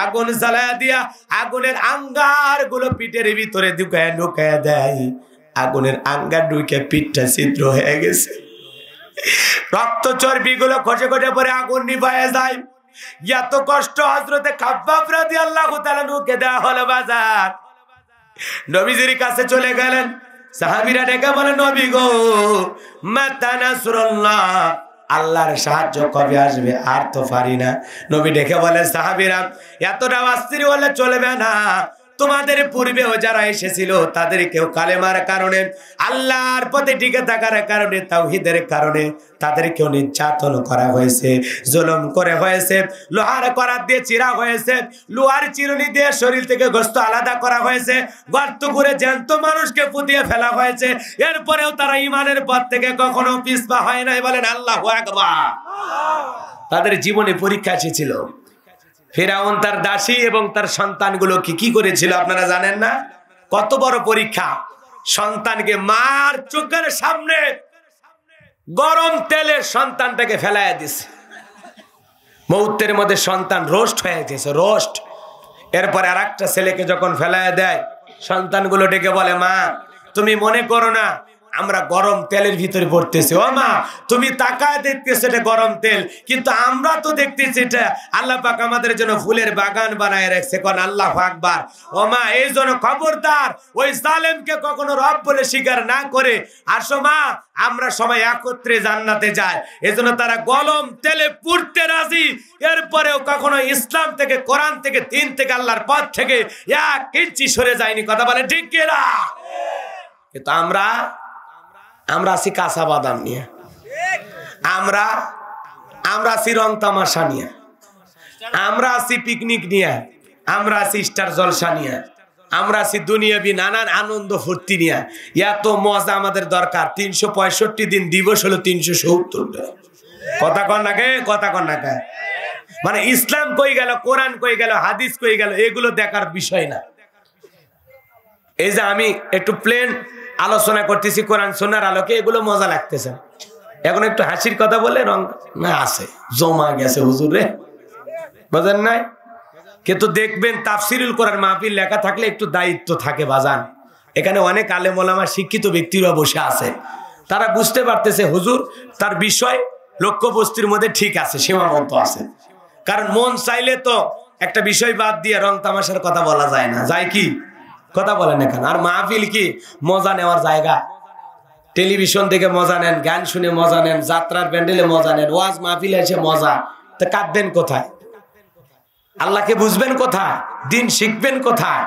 আগুন জ্বালায় দিয়া আগুনের আঙ্গার গুলো পিঠের ভিতরে ঢুকায় ঢুকায় দেয় আগুনের আঙ্গার ঢুকে পিঠটা ছিদ্র হয়ে গেছে রক্ত চর্বিগুলো খসে খসে পরে আগুন নিভায় যায় এত কষ্ট হজরতে খাব্বাব আল্লাহ নুকে দেওয়া হলো বাজার নবীজির কাছে চলে গেলেন সাহাবিরা ডেকে বলে নবী গো মাতা নাসরুল্লাহ আল্লাহর সাহায্য কবে আসবে আর তো পারি না নবী ডেকে বলে সাহাবিরা এতটা অস্থির হলে চলবে না তোমাদের পূর্বেও যারা এসেছিল তাদের কেউ কালেমার কারণে আল্লাহর পথে টিকে থাকার কারণে তাওহিদের কারণে তাদের কেউ নির্যাতন করা হয়েছে জুলুম করে হয়েছে লোহার করার দিয়ে চিরা হয়েছে লোহার চিরুনি দিয়ে শরীর থেকে গোস্ত আলাদা করা হয়েছে গর্ত করে জ্যান্ত মানুষকে পুঁতিয়ে ফেলা হয়েছে এরপরেও তারা ইমানের পথ থেকে কখনো পিসপা হয় নাই বলেন আল্লাহ তাদের জীবনে পরীক্ষা এসেছিল ফেরাউন তার দাসী এবং তার সন্তানগুলোকে কি করেছিল আপনারা জানেন না কত বড় পরীক্ষা সন্তানকে মার চোখের সামনে গরম তেলে সন্তানটাকে ফেলাইয়া দিছে মৌতের মধ্যে সন্তান রোস্ট হয়ে গেছে রোস্ট এরপরে আর একটা ছেলেকে যখন ফেলাইয়া দেয় সন্তানগুলো ডেকে বলে মা তুমি মনে করো না আমরা গরম তেলের ভিতরে পড়তেছি ও মা তুমি তাকায় দেখতেছো এটা গরম তেল কিন্তু আমরা তো দেখতেছি এটা আল্লাহ পাক আমাদের জন্য ফুলের বাগান বানায় রাখছে কোন আল্লাহ আকবার ও মা এই জন্য খবরদার ওই সালেমকে কখনো রব বলে স্বীকার না করে আসো মা আমরা সবাই একত্রে জান্নাতে যাই এজন্য তারা গরম তেলে পুড়তে রাজি এরপরেও কখনো ইসলাম থেকে কোরআন থেকে তিন থেকে আল্লাহর পথ থেকে এক ইঞ্চি সরে যায়নি কথা বলে ঠিক কিনা কিন্তু আমরা আমরা আছি কাঁচা বাদাম নিয়ে আমরা আমরা আছি রং তামাশা নিয়ে আমরা আছি পিকনিক নিয়ে আমরা আছি স্টার জলসা নিয়ে আমরা আছি দুনিয়াবি নানান আনন্দ ফুর্তি নিয়ে এত মজা আমাদের দরকার তিনশো পঁয়ষট্টি দিন দিবস হলো তিনশো সত্তর কথা কন না কে কথা কন না কে মানে ইসলাম কই গেল কোরআন কই গেল হাদিস কই গেল এগুলো দেখার বিষয় না এই যে আমি একটু প্লেন আলোচনা করতেছি কোরআন সোনার আলোকে এগুলো মজা লাগতেছে এখন একটু হাসির কথা বলে রং না আছে জমা গেছে হুজুরে বোঝেন নাই কিন্তু দেখবেন তাফসিরুল কোরআন মাহফিল লেখা থাকলে একটু দায়িত্ব থাকে বাজান এখানে অনেক আলেমোলামা শিক্ষিত ব্যক্তিরা বসে আছে তারা বুঝতে পারতেছে হুজুর তার বিষয় লক্ষ্য বস্তির মধ্যে ঠিক আছে সীমাবদ্ধ আছে কারণ মন চাইলে তো একটা বিষয় বাদ দিয়ে রং তামাশার কথা বলা যায় না যায় কি কথা বলেন এখন আর মাহফিল কি মজা নেওয়ার জায়গা টেলিভিশন থেকে মজা নেন গান শুনে মজা নেন যাত্রার প্যান্ডেলে মজা নেন ওয়াজ মাহফিল এসে মজা তা কাঁদবেন কোথায় আল্লাহকে বুঝবেন কোথায় দিন শিখবেন কোথায়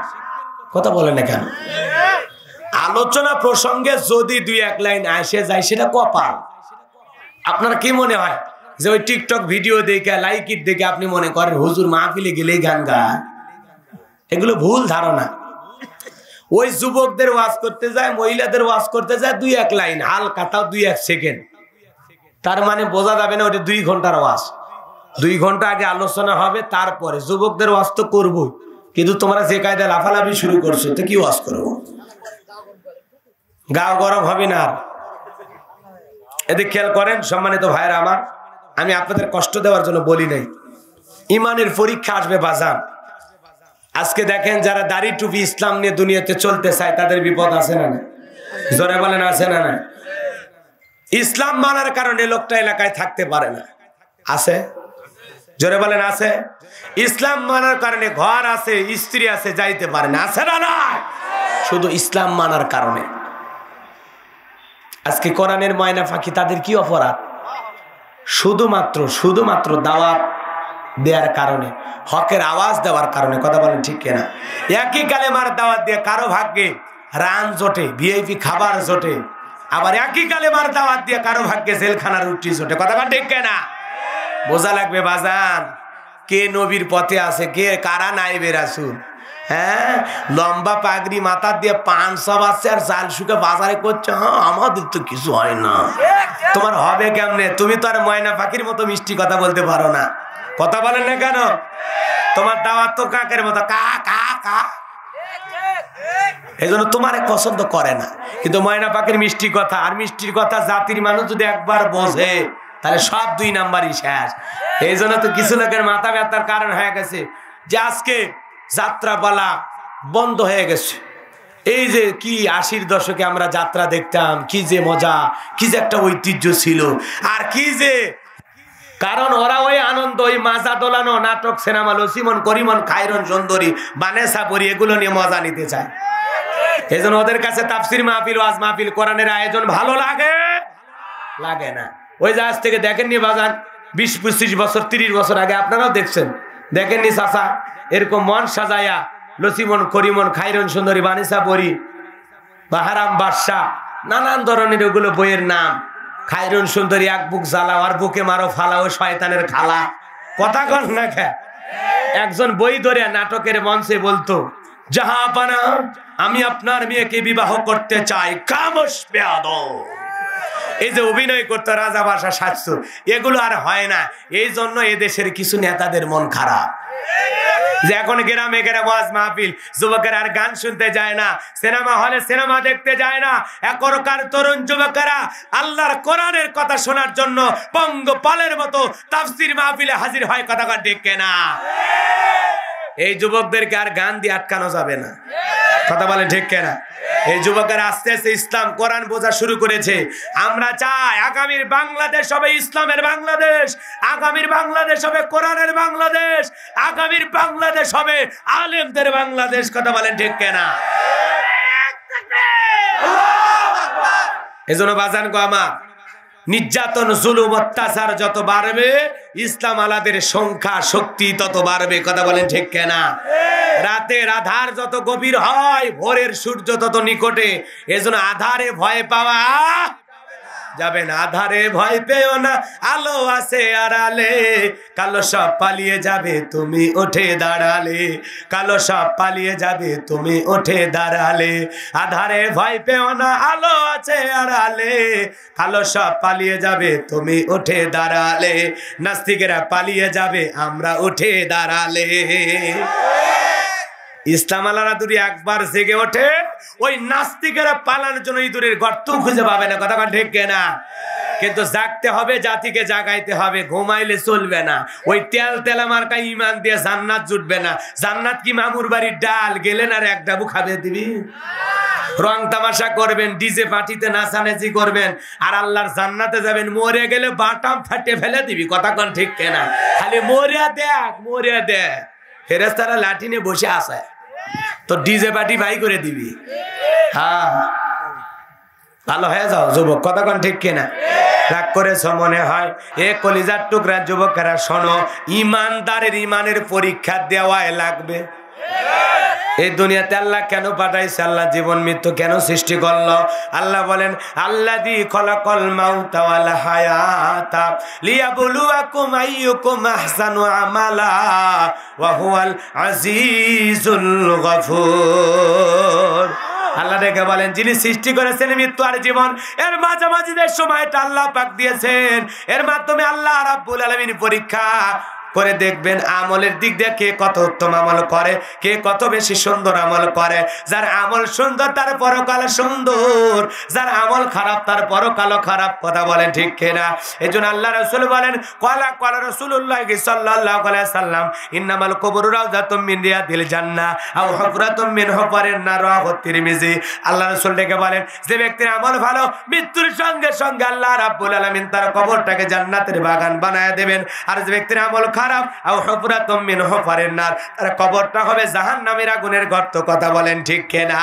কথা বলেন এখন আলোচনা প্রসঙ্গে যদি দুই এক লাইন আসে যায় সেটা কপাল আপনার কি মনে হয় যে ওই টিকটক ভিডিও দেখে লাইকির দেখে আপনি মনে করেন হুজুর মাহফিলে গেলেই গান গা এগুলো ভুল ধারণা ওই যুবকদের ওয়াজ করতে যায় মহিলাদের ওয়াজ করতে যায় দুই এক লাইন হালকা তাও দুই এক সেকেন্ড তার মানে বোঝা যাবে না ওটা দুই ঘন্টার ওয়াজ দুই ঘন্টা আগে আলোচনা হবে তারপরে যুবকদের ওয়াজ তো করবো কিন্তু তোমরা যে কায়দায় লাফালাফি শুরু করছো তো কি ওয়াজ করবো গা গরম হবে না আর এতে খেয়াল করেন সম্মানিত ভাইয়েরা আমার আমি আপনাদের কষ্ট দেওয়ার জন্য বলি নাই ইমানের পরীক্ষা আসবে বাজান আজকে দেখেন যারা দাড়ি টুপি ইসলাম নিয়ে দুনিয়াতে চলতে চায় তাদের বিপদ আছে না না জোরে বলেন আছে না না ইসলাম মানার কারণে লোকটা এলাকায় থাকতে পারে না আছে জোরে বলেন আছে ইসলাম মানার কারণে ঘর আছে স্ত্রী আছে যাইতে পারে না আছে না না শুধু ইসলাম মানার কারণে আজকে কোরআনের ময়না ফাঁকি তাদের কি অপরাধ শুধুমাত্র শুধুমাত্র দাওয়াত দেওয়ার কারণে হকের আওয়াজ দেওয়ার কারণে কথা বলেন ঠিক কেনা একই কালেমার দাওয়াত দিয়ে কারো ভাগ্যে রান জোটে ভিআইপি খাবার জোটে আবার একই কালেমার দাওয়াত দিয়ে কারো ভাগ্যে জেলখানার রুটি জোটে কথা বলেন ঠিক কেনা বোঝা লাগবে বাজান কে নবীর পথে আছে কে কারা নাইবে রাসুল হ্যাঁ লম্বা পাগড়ি মাথা দিয়ে পান সব আছে আর জাল শুকে বাজারে করছে হ্যাঁ আমাদের তো কিছু হয় না তোমার হবে কেমনে তুমি তো আর ময়না পাখির মতো মিষ্টি কথা বলতে পারো না কথা বলেন না কেন তোমার দাওয়াত তো কাকের মতো কা কা কা এই জন্য তোমারে পছন্দ করে না কিন্তু ময়না পাখির মিষ্টি কথা আর মিষ্টির কথা জাতির মানুষ যদি একবার বোঝে তাহলে সব দুই নাম্বারই শেষ এই জন্য তো কিছু লোকের মাথা ব্যথার কারণ হয়ে গেছে যে আজকে যাত্রা বলা বন্ধ হয়ে গেছে এই যে কি আশির দশকে আমরা যাত্রা দেখতাম কি যে মজা কি যে একটা ঐতিহ্য ছিল আর কি যে কারণ ওরা ওই আনন্দ ওই মাজা দোলানো নাটক সিনেমা লসিমন করিমন খাইরন সুন্দরী বানেসা পরি এগুলো নিয়ে মজা নিতে চায় এই জন্য ওদের কাছে তাফসির মাহফিল ওয়াজ মাহফিল কোরআনের আয়োজন ভালো লাগে লাগে না ওই জাহাজ থেকে দেখেননি বাজার বিশ পঁচিশ বছর তিরিশ বছর আগে আপনারাও দেখছেন দেখেননি চাষা এরকম মন সাজায়া লসিমন করিমন খাইরন সুন্দরী বানেসা পরি বাহারাম বাদশাহ নানান ধরনের ওগুলো বইয়ের নাম খায়রুল সুন্দরী এক বুক জ্বালাও আর বুকে মারো ফালাও শয়তানের খালা কথা কন না খা একজন বই ধরে নাটকের মঞ্চে বলতো যাহা আপনা আমি আপনার মেয়েকে বিবাহ করতে চাই কামস পেয়াদ এই যে অভিনয় করতো রাজা ভাষা সাজতো এগুলো আর হয় না এই জন্য এদেশের কিছু নেতাদের মন খারাপ যে এখন গ্রামে গ্রামে ওয়াজ মাহফিল যুবকেরা আর গান শুনতে যায় না সিনেমা হলে সিনেমা দেখতে যায় না এখনকার তরুণ যুবকেরা আল্লাহর কোরআনের কথা শোনার জন্য পঙ্গপালের মতো তাফসির মাহফিলে হাজির হয় কথা ঠিক না এই যুবকদেরকে আর গান দিয়ে আটকানো যাবে না কথা বলে ঠিক কেনা এই যুবকের আস্তে আস্তে ইসলাম কোরআন বোঝা শুরু করেছে আমরা চাই আগামীর বাংলাদেশ হবে ইসলামের বাংলাদেশ আগামীর বাংলাদেশ হবে কোরআনের বাংলাদেশ আগামীর বাংলাদেশ হবে আলেমদের বাংলাদেশ কথা বলেন ঠিক কেনা এজন্য বাজান গো আমার নির্যাতন জুলুম অত্যাচার যত বাড়বে ইসলাম আলাদের সংখ্যা শক্তি তত বাড়বে কথা বলেন ঠিক কেনা রাতের আধার যত গভীর হয় ভোরের সূর্য তত নিকটে এজন্য আধারে ভয় পাওয়া যাবেন আধারে ভয় পেও না আলো আছে আড়ালে কালো সব পালিয়ে যাবে তুমি ওঠে দাঁড়ালে কালো সব পালিয়ে যাবে তুমি ওঠে দাঁড়ালে আধারে ভয় পেও না আলো আছে আড়ালে কালো সব পালিয়ে যাবে তুমি ওঠে দাঁড়ালে নাস্তিকেরা পালিয়ে যাবে আমরা উঠে দাঁড়ালে ইসলাম আলারা দূরে একবার জেগে ওঠে ওই নাস্তিকেরা পালানোর জন্য ইঁদুরের গর্ত খুঁজে পাবে না কথা ঢেকে না কিন্তু জাগতে হবে জাতিকে জাগাইতে হবে ঘুমাইলে চলবে না ওই তেল তেলা মার্কা ইমান দিয়ে জান্নাত জুটবে না জান্নাত কি মামুর বাড়ির ডাল গেলেন আর এক ডাবু খাবে দিবি রং তামাশা করবেন ডিজে পার্টিতে নাচানাচি করবেন আর আল্লাহর জান্নাতে যাবেন মরে গেলে বাটাম ফাটে ফেলে দিবি কথা কন ঠিক কেনা খালি মরিয়া দেখ মরিয়া দেখ ফেরেস্তারা লাঠি নিয়ে বসে আসায় তো ডিজে পার্টি ভাই করে দিবি হ্যাঁ ভালো হয়ে যাও যুবক কতক্ষণ ঠিক কিনা রাগ করেছ মনে হয় এ কলিজার টুকরা যুবকেরা শোনো ইমানদারের ইমানের পরীক্ষা দেওয়ায় লাগবে এই দুনিয়াতে আল্লাহ কেন পাঠাইছে আল্লাহ জীবন মৃত্যু কেন সৃষ্টি করলো আল্লাহ বলেন আল্লাহ দি খলাকল মাউতাওয়াল হায়াতা লিয়াবলুয়াকুম আইয়ুকুম আহসানু আমালা ওয়া হুয়াল আজিজুল গফুর আল্লাহ ডেকে বলেন যিনি সৃষ্টি করেছেন মৃত্যু আর জীবন এর মাঝামাঝিদের সময়টা আল্লাহ পাক দিয়েছেন এর মাধ্যমে আল্লাহ রাব্বুল আলামিন পরীক্ষা করে দেখবেন আমলের দিক দিয়ে কে কত উত্তম আমল করে কে কত বেশি সুন্দর আমল করে যার আমল সুন্দর তার পরকাল সুন্দর যার আমল খারাপ তার পরকাল খারাপ কথা বলেন ঠিক কিনা এই জন্য আল্লাহ রসুল বলেন কলা কলা রসুল্লাহ সাল্লাহ সাল্লাম ইন্নামাল কবরু রাউজা তুমিন রিয়া দিল জান্না আও হকুরা তুমিন হপারেন না রহ তিরমিজি আল্লাহ রসুল ডেকে বলেন যে ব্যক্তির আমল ভালো মৃত্যুর সঙ্গে সঙ্গে আল্লাহ রাব্বুল আলামিন তার কবরটাকে জান্নাতের বাগান বানায় দেবেন আর যে ব্যক্তির আমল খারাপ আর হফরা তম্মিন হফারের নার তার কবরটা হবে জাহান নামের আগুনের গর্ত কথা বলেন ঠিক কেনা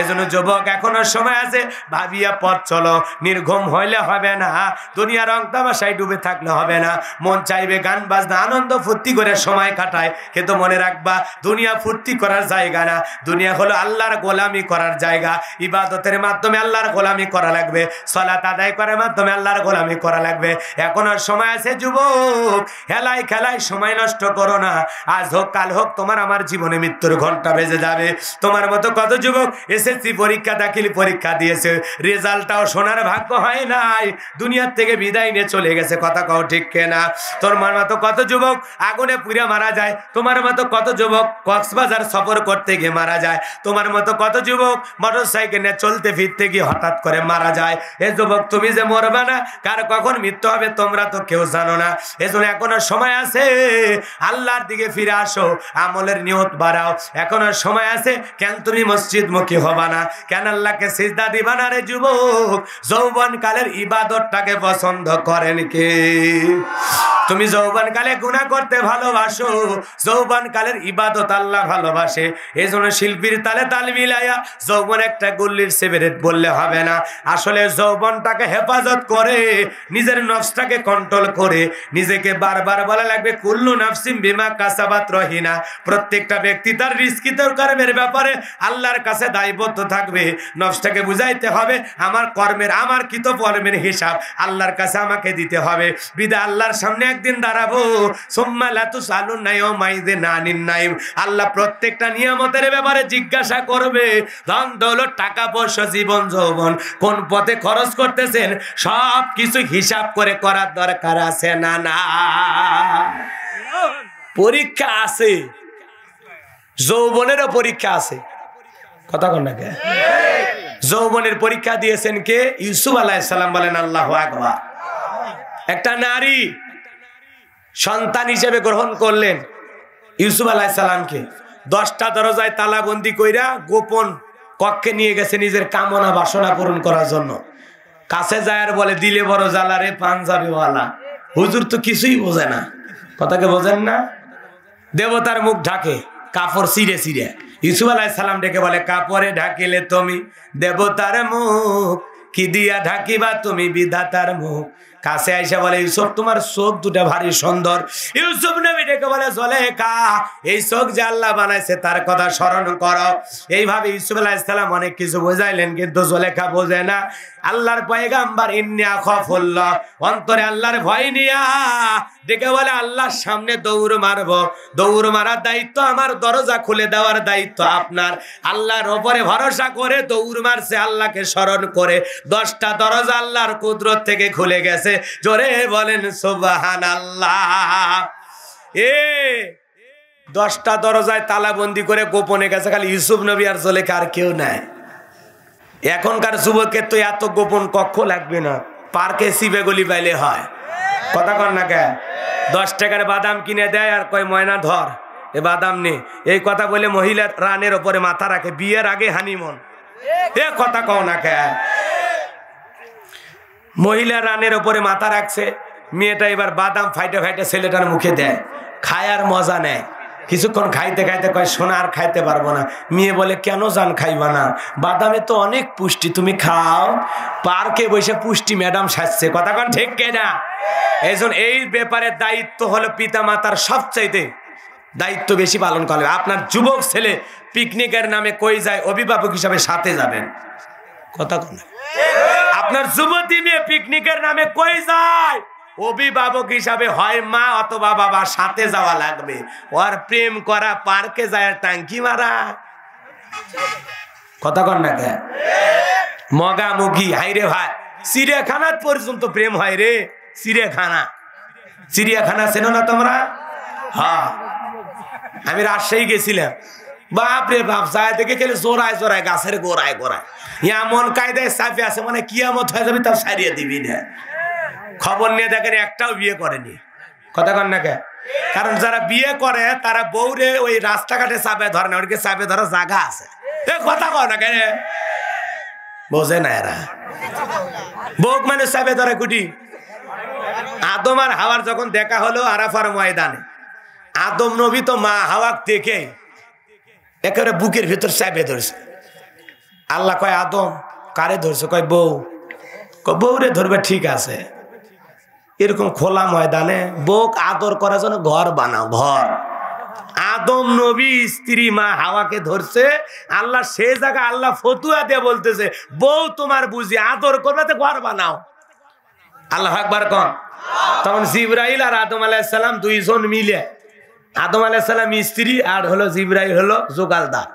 এজন্য যুবক এখনো সময় আছে ভাবিয়া পথ চলো নির্ঘুম হইলে হবে না দুনিয়া রং তামাশায় ডুবে থাকলে হবে না মন চাইবে গান বাজনা আনন্দ ফুর্তি করে সময় কাটায় কিন্তু মনে রাখবা দুনিয়া ফুর্তি করার জায়গা না দুনিয়া হলো আল্লাহর গোলামি করার জায়গা ইবাদতের মাধ্যমে আল্লাহর গোলামি করা লাগবে সলাত আদায় করার মাধ্যমে আল্লাহর গোলামি করা লাগবে এখন আর সময় আছে যুবক হেলাই খেলায় সময় নষ্ট করো না আজ হোক কাল হোক তোমার আমার জীবনে মৃত্যুর ঘন্টা বেজে যাবে তোমার মতো কত যুবক এসএসসি পরীক্ষা দাখিল পরীক্ষা দিয়েছে রেজাল্টটাও শোনার ভাগ্য হয় নাই দুনিয়ার থেকে বিদায় নিয়ে চলে গেছে কথা কও ঠিক কেনা তোমার মতো কত যুবক আগুনে পুড়ে মারা যায় তোমার মতো কত যুবক কক্সবাজার সফর করতে গিয়ে মারা যায় তোমার মতো কত যুবক মোটর সাইকেলে চলতে ফিরতে গিয়ে হঠাৎ করে মারা যায় এ যুবক তুমি যে মরবে না কার কখন মৃত্যু হবে তোমরা তো কেউ জানো না এজন্য এখনো সময় আছে আল্লাহর দিকে ফিরে আসো আমলের নিয়ত বাড়াও এখন আর সময় আছে কেন তুমি মসজিদ মুখী হবা না কেন আল্লাহকে সিজদা দিবা না রে যুবক যৌবন কালের ইবাদতটাকে পছন্দ করেন কে তুমি যৌবন কালে গুণা করতে ভালোবাসো যৌবন কালের ইবাদত আল্লাহ ভালোবাসে এই জন্য শিল্পীর তালে তাল মিলাইয়া যৌবন একটা গুল্লির বললে হবে না আসলে যৌবনটাকে হেফাজত করে নিজের নফসটাকে কন্ট্রোল করে নিজেকে বারবার বলে লাগবে কুল্লু নাফসিম বিমা কাসাবাত রহিনা প্রত্যেকটা ব্যক্তি তার রিস্কি তার কর্মের ব্যাপারে আল্লাহর কাছে দায়বদ্ধ থাকবে নফসটাকে বুঝাইতে হবে আমার কর্মের আমার কৃত কর্মের হিসাব আল্লাহর কাছে আমাকে দিতে হবে বিদা আল্লাহর সামনে একদিন দাঁড়াবো মাইদে নানিন নাইম আল্লাহ প্রত্যেকটা নিয়ামতের ব্যাপারে জিজ্ঞাসা করবে ধন দৌলত টাকা পয়সা জীবন যৌবন কোন পথে খরচ করতেছেন সব কিছু হিসাব করে করার দরকার আছে না না পরীক্ষা আছে যৌবনেরও পরীক্ষা আছে কথা কন কে যৌবনের পরীক্ষা দিয়েছেন কে ইউসুফ আলাহিসাল্লাম বলেন আল্লাহ আকবা একটা নারী সন্তান হিসেবে গ্রহণ করলেন ইউসুফ আলাহিসাল্লামকে দশটা দরজায় তালাবন্দি কইরা গোপন কক্ষে নিয়ে গেছে নিজের কামনা বাসনা পূরণ করার জন্য কাছে যায় আর বলে দিলে বড় জ্বালা রে পাঞ্জাবিওয়ালা হুজুর তো কিছুই বোঝে না কথাকে বোঝেন না দেবতার মুখ ঢাকে কাপড় সিরে সিরে ইসুফ আলাই সালাম ডেকে বলে কাপড়ে ঢাকিলে তুমি দেবতার মুখ কি দিয়া ঢাকিবা তুমি বিধাতার মুখ কাছে আইসা বলে ইউসুফ তোমার চোখ দুটা ভারী সুন্দর ইউসুফ নবী ডেকে বলে চলে কা এই চোখ যে আল্লাহ বানাইছে তার কথা স্মরণ কর এইভাবে ইউসুফ ইসলাম অনেক কিছু বোঝাইলেন কিন্তু জলেখা বোঝে না আল্লাহর পয়গাম্বার ইন্নিয়া খফুল্লাহ অন্তরে আল্লাহর ভয় নিয়া ডেকে বলে আল্লাহর সামনে দৌড় মারব দৌড় মারার দায়িত্ব আমার দরজা খুলে দেওয়ার দায়িত্ব আপনার আল্লাহর ওপরে ভরসা করে দৌড় মারছে আল্লাহকে স্মরণ করে দশটা দরজা আল্লাহর কুদরত থেকে খুলে গেছে জোরে বলেন সোবাহান আল্লাহ এ দশটা দরজায় তালাবন্দি করে গোপনে গেছে খালি ইউসুফ নবী আর জলে আর কেউ নাই এখনকার যুবকের তো এত গোপন কক্ষ লাগবে না পার্কে শিবে গলি বাইলে হয় কথা কন না কে দশ টাকার বাদাম কিনে দেয় আর কয় ময়না ধর এ বাদাম নে এই কথা বলে মহিলার রানের ওপরে মাথা রাখে বিয়ের আগে হানিমন এ কথা কও না কে মহিলা রানের ওপরে মাথা রাখছে মেয়েটা এবার বাদাম ফাইটে ফাইটে ছেলেটার মুখে দেয় খায়ার মজা নেয় কিছুক্ষণ খাইতে খাইতে কয় সোনা আর খাইতে পারবো না মেয়ে বলে কেন জান খাইবা না বাদামে তো অনেক পুষ্টি তুমি খাও পার্কে বসে পুষ্টি ম্যাডাম সাজছে কথা কন ঠিক না এই এই ব্যাপারে দায়িত্ব হলো পিতা মাতার সবচাইতে দায়িত্ব বেশি পালন করে আপনার যুবক ছেলে পিকনিকের নামে কই যায় অভিভাবক হিসাবে সাথে যাবেন কথা আপনার যুবতী মেয়ে পিকনিকের নামে কই যায় অভিভাবক হিসাবে হয় মা অথবা বাবা সাথে যাওয়া লাগবে ওর প্রেম করা পার্কে যায় টাঙ্কি মারা কথা কর না কে রে ভাই চিড়িয়াখানার পর্যন্ত প্রেম হয় রে চিড়িয়াখানা চিড়িয়াখানা চেনো না তোমরা হ্যাঁ আমি রাজশাহী গেছিলাম বাপ রে বাপ যায় দেখে খেলে জোড়ায় জোড়ায় গাছের গোড়ায় গোড়ায় এমন কায়দায় সাফে আছে মানে কিয়ামত হয়ে যাবে তার সারিয়ে দিবি না খবর নিয়ে দেখেন একটাও বিয়ে করেনি কথা কন না কে কারণ যারা বিয়ে করে তারা বউরে ওই রাস্তাঘাটে চাপে ধরে না ওইকে চাপে ধরা জায়গা আছে এ কথা কন না বোঝে না এরা বৌক মানে চাপে ধরে কুটি আদম আর হাওয়ার যখন দেখা হলো আরাফার ময়দানে আদম নবী তো মা হাওয়াক দেখে একেবারে বুকের ভিতর চাপে ধরছে আল্লাহ কয় আদম কারে ধরছে কয় বউ বউরে ধরবে ঠিক আছে এরকম খোলা ময়দানে বোক আদর করার জন্য ঘর বানাও ঘর আদম নবী স্ত্রী মা হাওয়াকে ধরছে আল্লাহ সে জায়গা আল্লাহ ফতুয়া দিয়ে বলতেছে বউ তোমার বুঝি আদর করবে ঘর বানাও আল্লাহ একবার কন তখন জিব্রাইল আর আদম আলাইসাল্লাম দুইজন মিলে আদম আলাইসাল্লাম স্ত্রী আর হলো জিব্রাইল হলো জোগালদার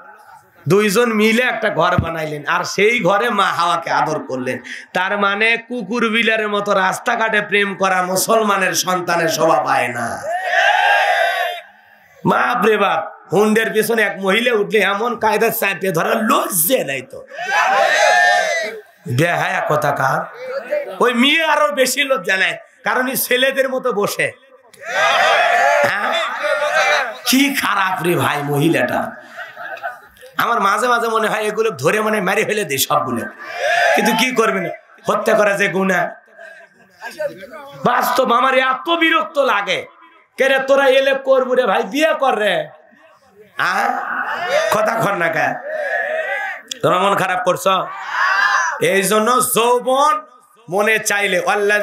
দুইজন মিলে একটা ঘর বানাইলেন আর সেই ঘরে মা হাওয়াকে আদর করলেন তার মানে কুকুর বিলারের মতো রাস্তাঘাটে প্রেম করা মুসলমানের সন্তানের শোভা পায় না মা রে বাপ হুন্ডের পিছনে এক মহিলা উঠলে এমন কায়দা চাপে ধরার লজ্জে নাই তো দেহায় কথা কার ওই মেয়ে আরো বেশি লজ্জা নেয় কারণ ছেলেদের মতো বসে হ্যাঁ? কি খারাপ রে ভাই মহিলাটা আমার মাঝে মাঝে মনে হয় এগুলো ধরে মনে মেরে ফেলে দিই সবগুলো কিন্তু কি করবে না হত্যা করা যে গুণা বাস্তব আমার এত বিরক্ত লাগে কেরে তোরা এলে করবো রে ভাই বিয়ে কর রে কথা খর না কে তোমরা মন খারাপ করছ এই জন্য যৌবন মনে চাইলে আল্লাহ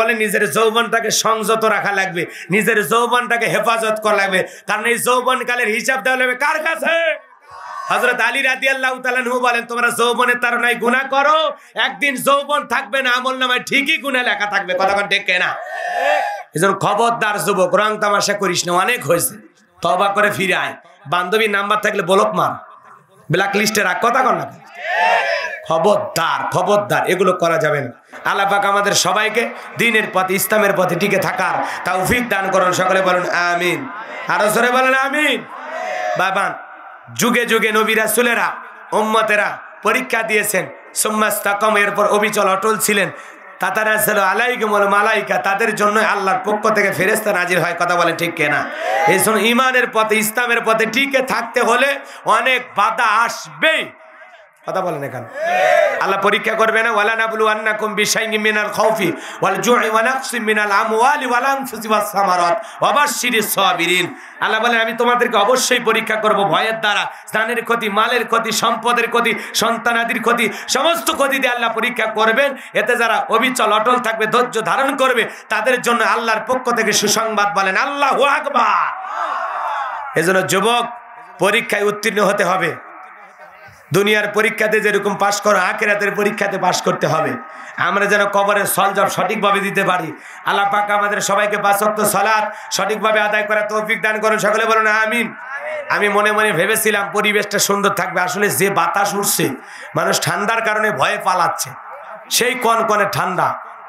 বলে নিজের যৌবনটাকে সংযত রাখা লাগবে নিজের যৌবনটাকে হেফাজত করা লাগবে কারণ এই যৌবনকালের হিসাব দেওয়া লাগবে কার কাছে হজরত আলী রাতি আল্লাহ বলেন তোমরা যৌবনের নাই গুণা করো একদিন যৌবন থাকবে না আমল নামায় ঠিকই গুণা লেখা থাকবে কথা ডেকে না এই জন্য খবরদার যুবক রং তামাশা করিস না অনেক হয়েছে তবা করে ফিরে আয় বান্ধবীর নাম্বার থাকলে বলক মার ব্ল্যাক লিস্টে রাখ কথা কর না খবরদার খবরদার এগুলো করা যাবে না আল্লাপাক আমাদের সবাইকে দিনের পথে ইসলামের পথে টিকে থাকার তাওফিক দান করুন সকলে বলুন আমিন আরো সরে বলেন আমিন বাবান যুগে যুগে নবীরা সুলেরা উম্মতেরা পরীক্ষা দিয়েছেন সোম্মাস্তাকম এরপর অবিচল অটল ছিলেন তাতারা ছিল আলাইকুমল মালাইকা তাদের জন্য আল্লাহর পক্ষ থেকে ফেরেস্তা নাজির হয় কথা বলে ঠিক কেনা এই শোন ইমানের পথে ইসলামের পথে টিকে থাকতে হলে অনেক বাধা আসবেই কথা বলেন এখন আল্লাহ পরীক্ষা করবে না ওয়ালা নাবলু আন্নাকুম বিশাইঙ্গি মিনাল খাউফি ওয়াল জুই ওয়া নাকসি মিনাল আমওয়ালি ওয়াল আনফুসি ওয়াস সামারাত ওয়াবাশশিরিস সাবিরিন আল্লাহ বলেন আমি তোমাদেরকে অবশ্যই পরীক্ষা করব ভয়ের দ্বারা জানের ক্ষতি মালের ক্ষতি সম্পদের ক্ষতি সন্তানাদির ক্ষতি সমস্ত ক্ষতি দিয়ে আল্লাহ পরীক্ষা করবেন এতে যারা অবিচল অটল থাকবে ধৈর্য ধারণ করবে তাদের জন্য আল্লাহর পক্ষ থেকে সুসংবাদ বলেন আল্লাহু আকবার এজন্য যুবক পরীক্ষায় উত্তীর্ণ হতে হবে দুনিয়ার পরীক্ষাতে যেরকম পাশ করো আখেরাতের পরীক্ষাতে পাশ করতে হবে আমরা যেন কবরের সলজব সঠিকভাবে দিতে পারি আল্লাহ পাক আমাদের সবাইকে বাসক্ত সলাদ সঠিকভাবে আদায় করা তৌফিক দান করুন সকলে বলুন আমিন আমি মনে মনে ভেবেছিলাম পরিবেশটা সুন্দর থাকবে আসলে যে বাতাস উঠছে মানুষ ঠান্ডার কারণে ভয়ে পালাচ্ছে সেই কন কনে ঠান্ডা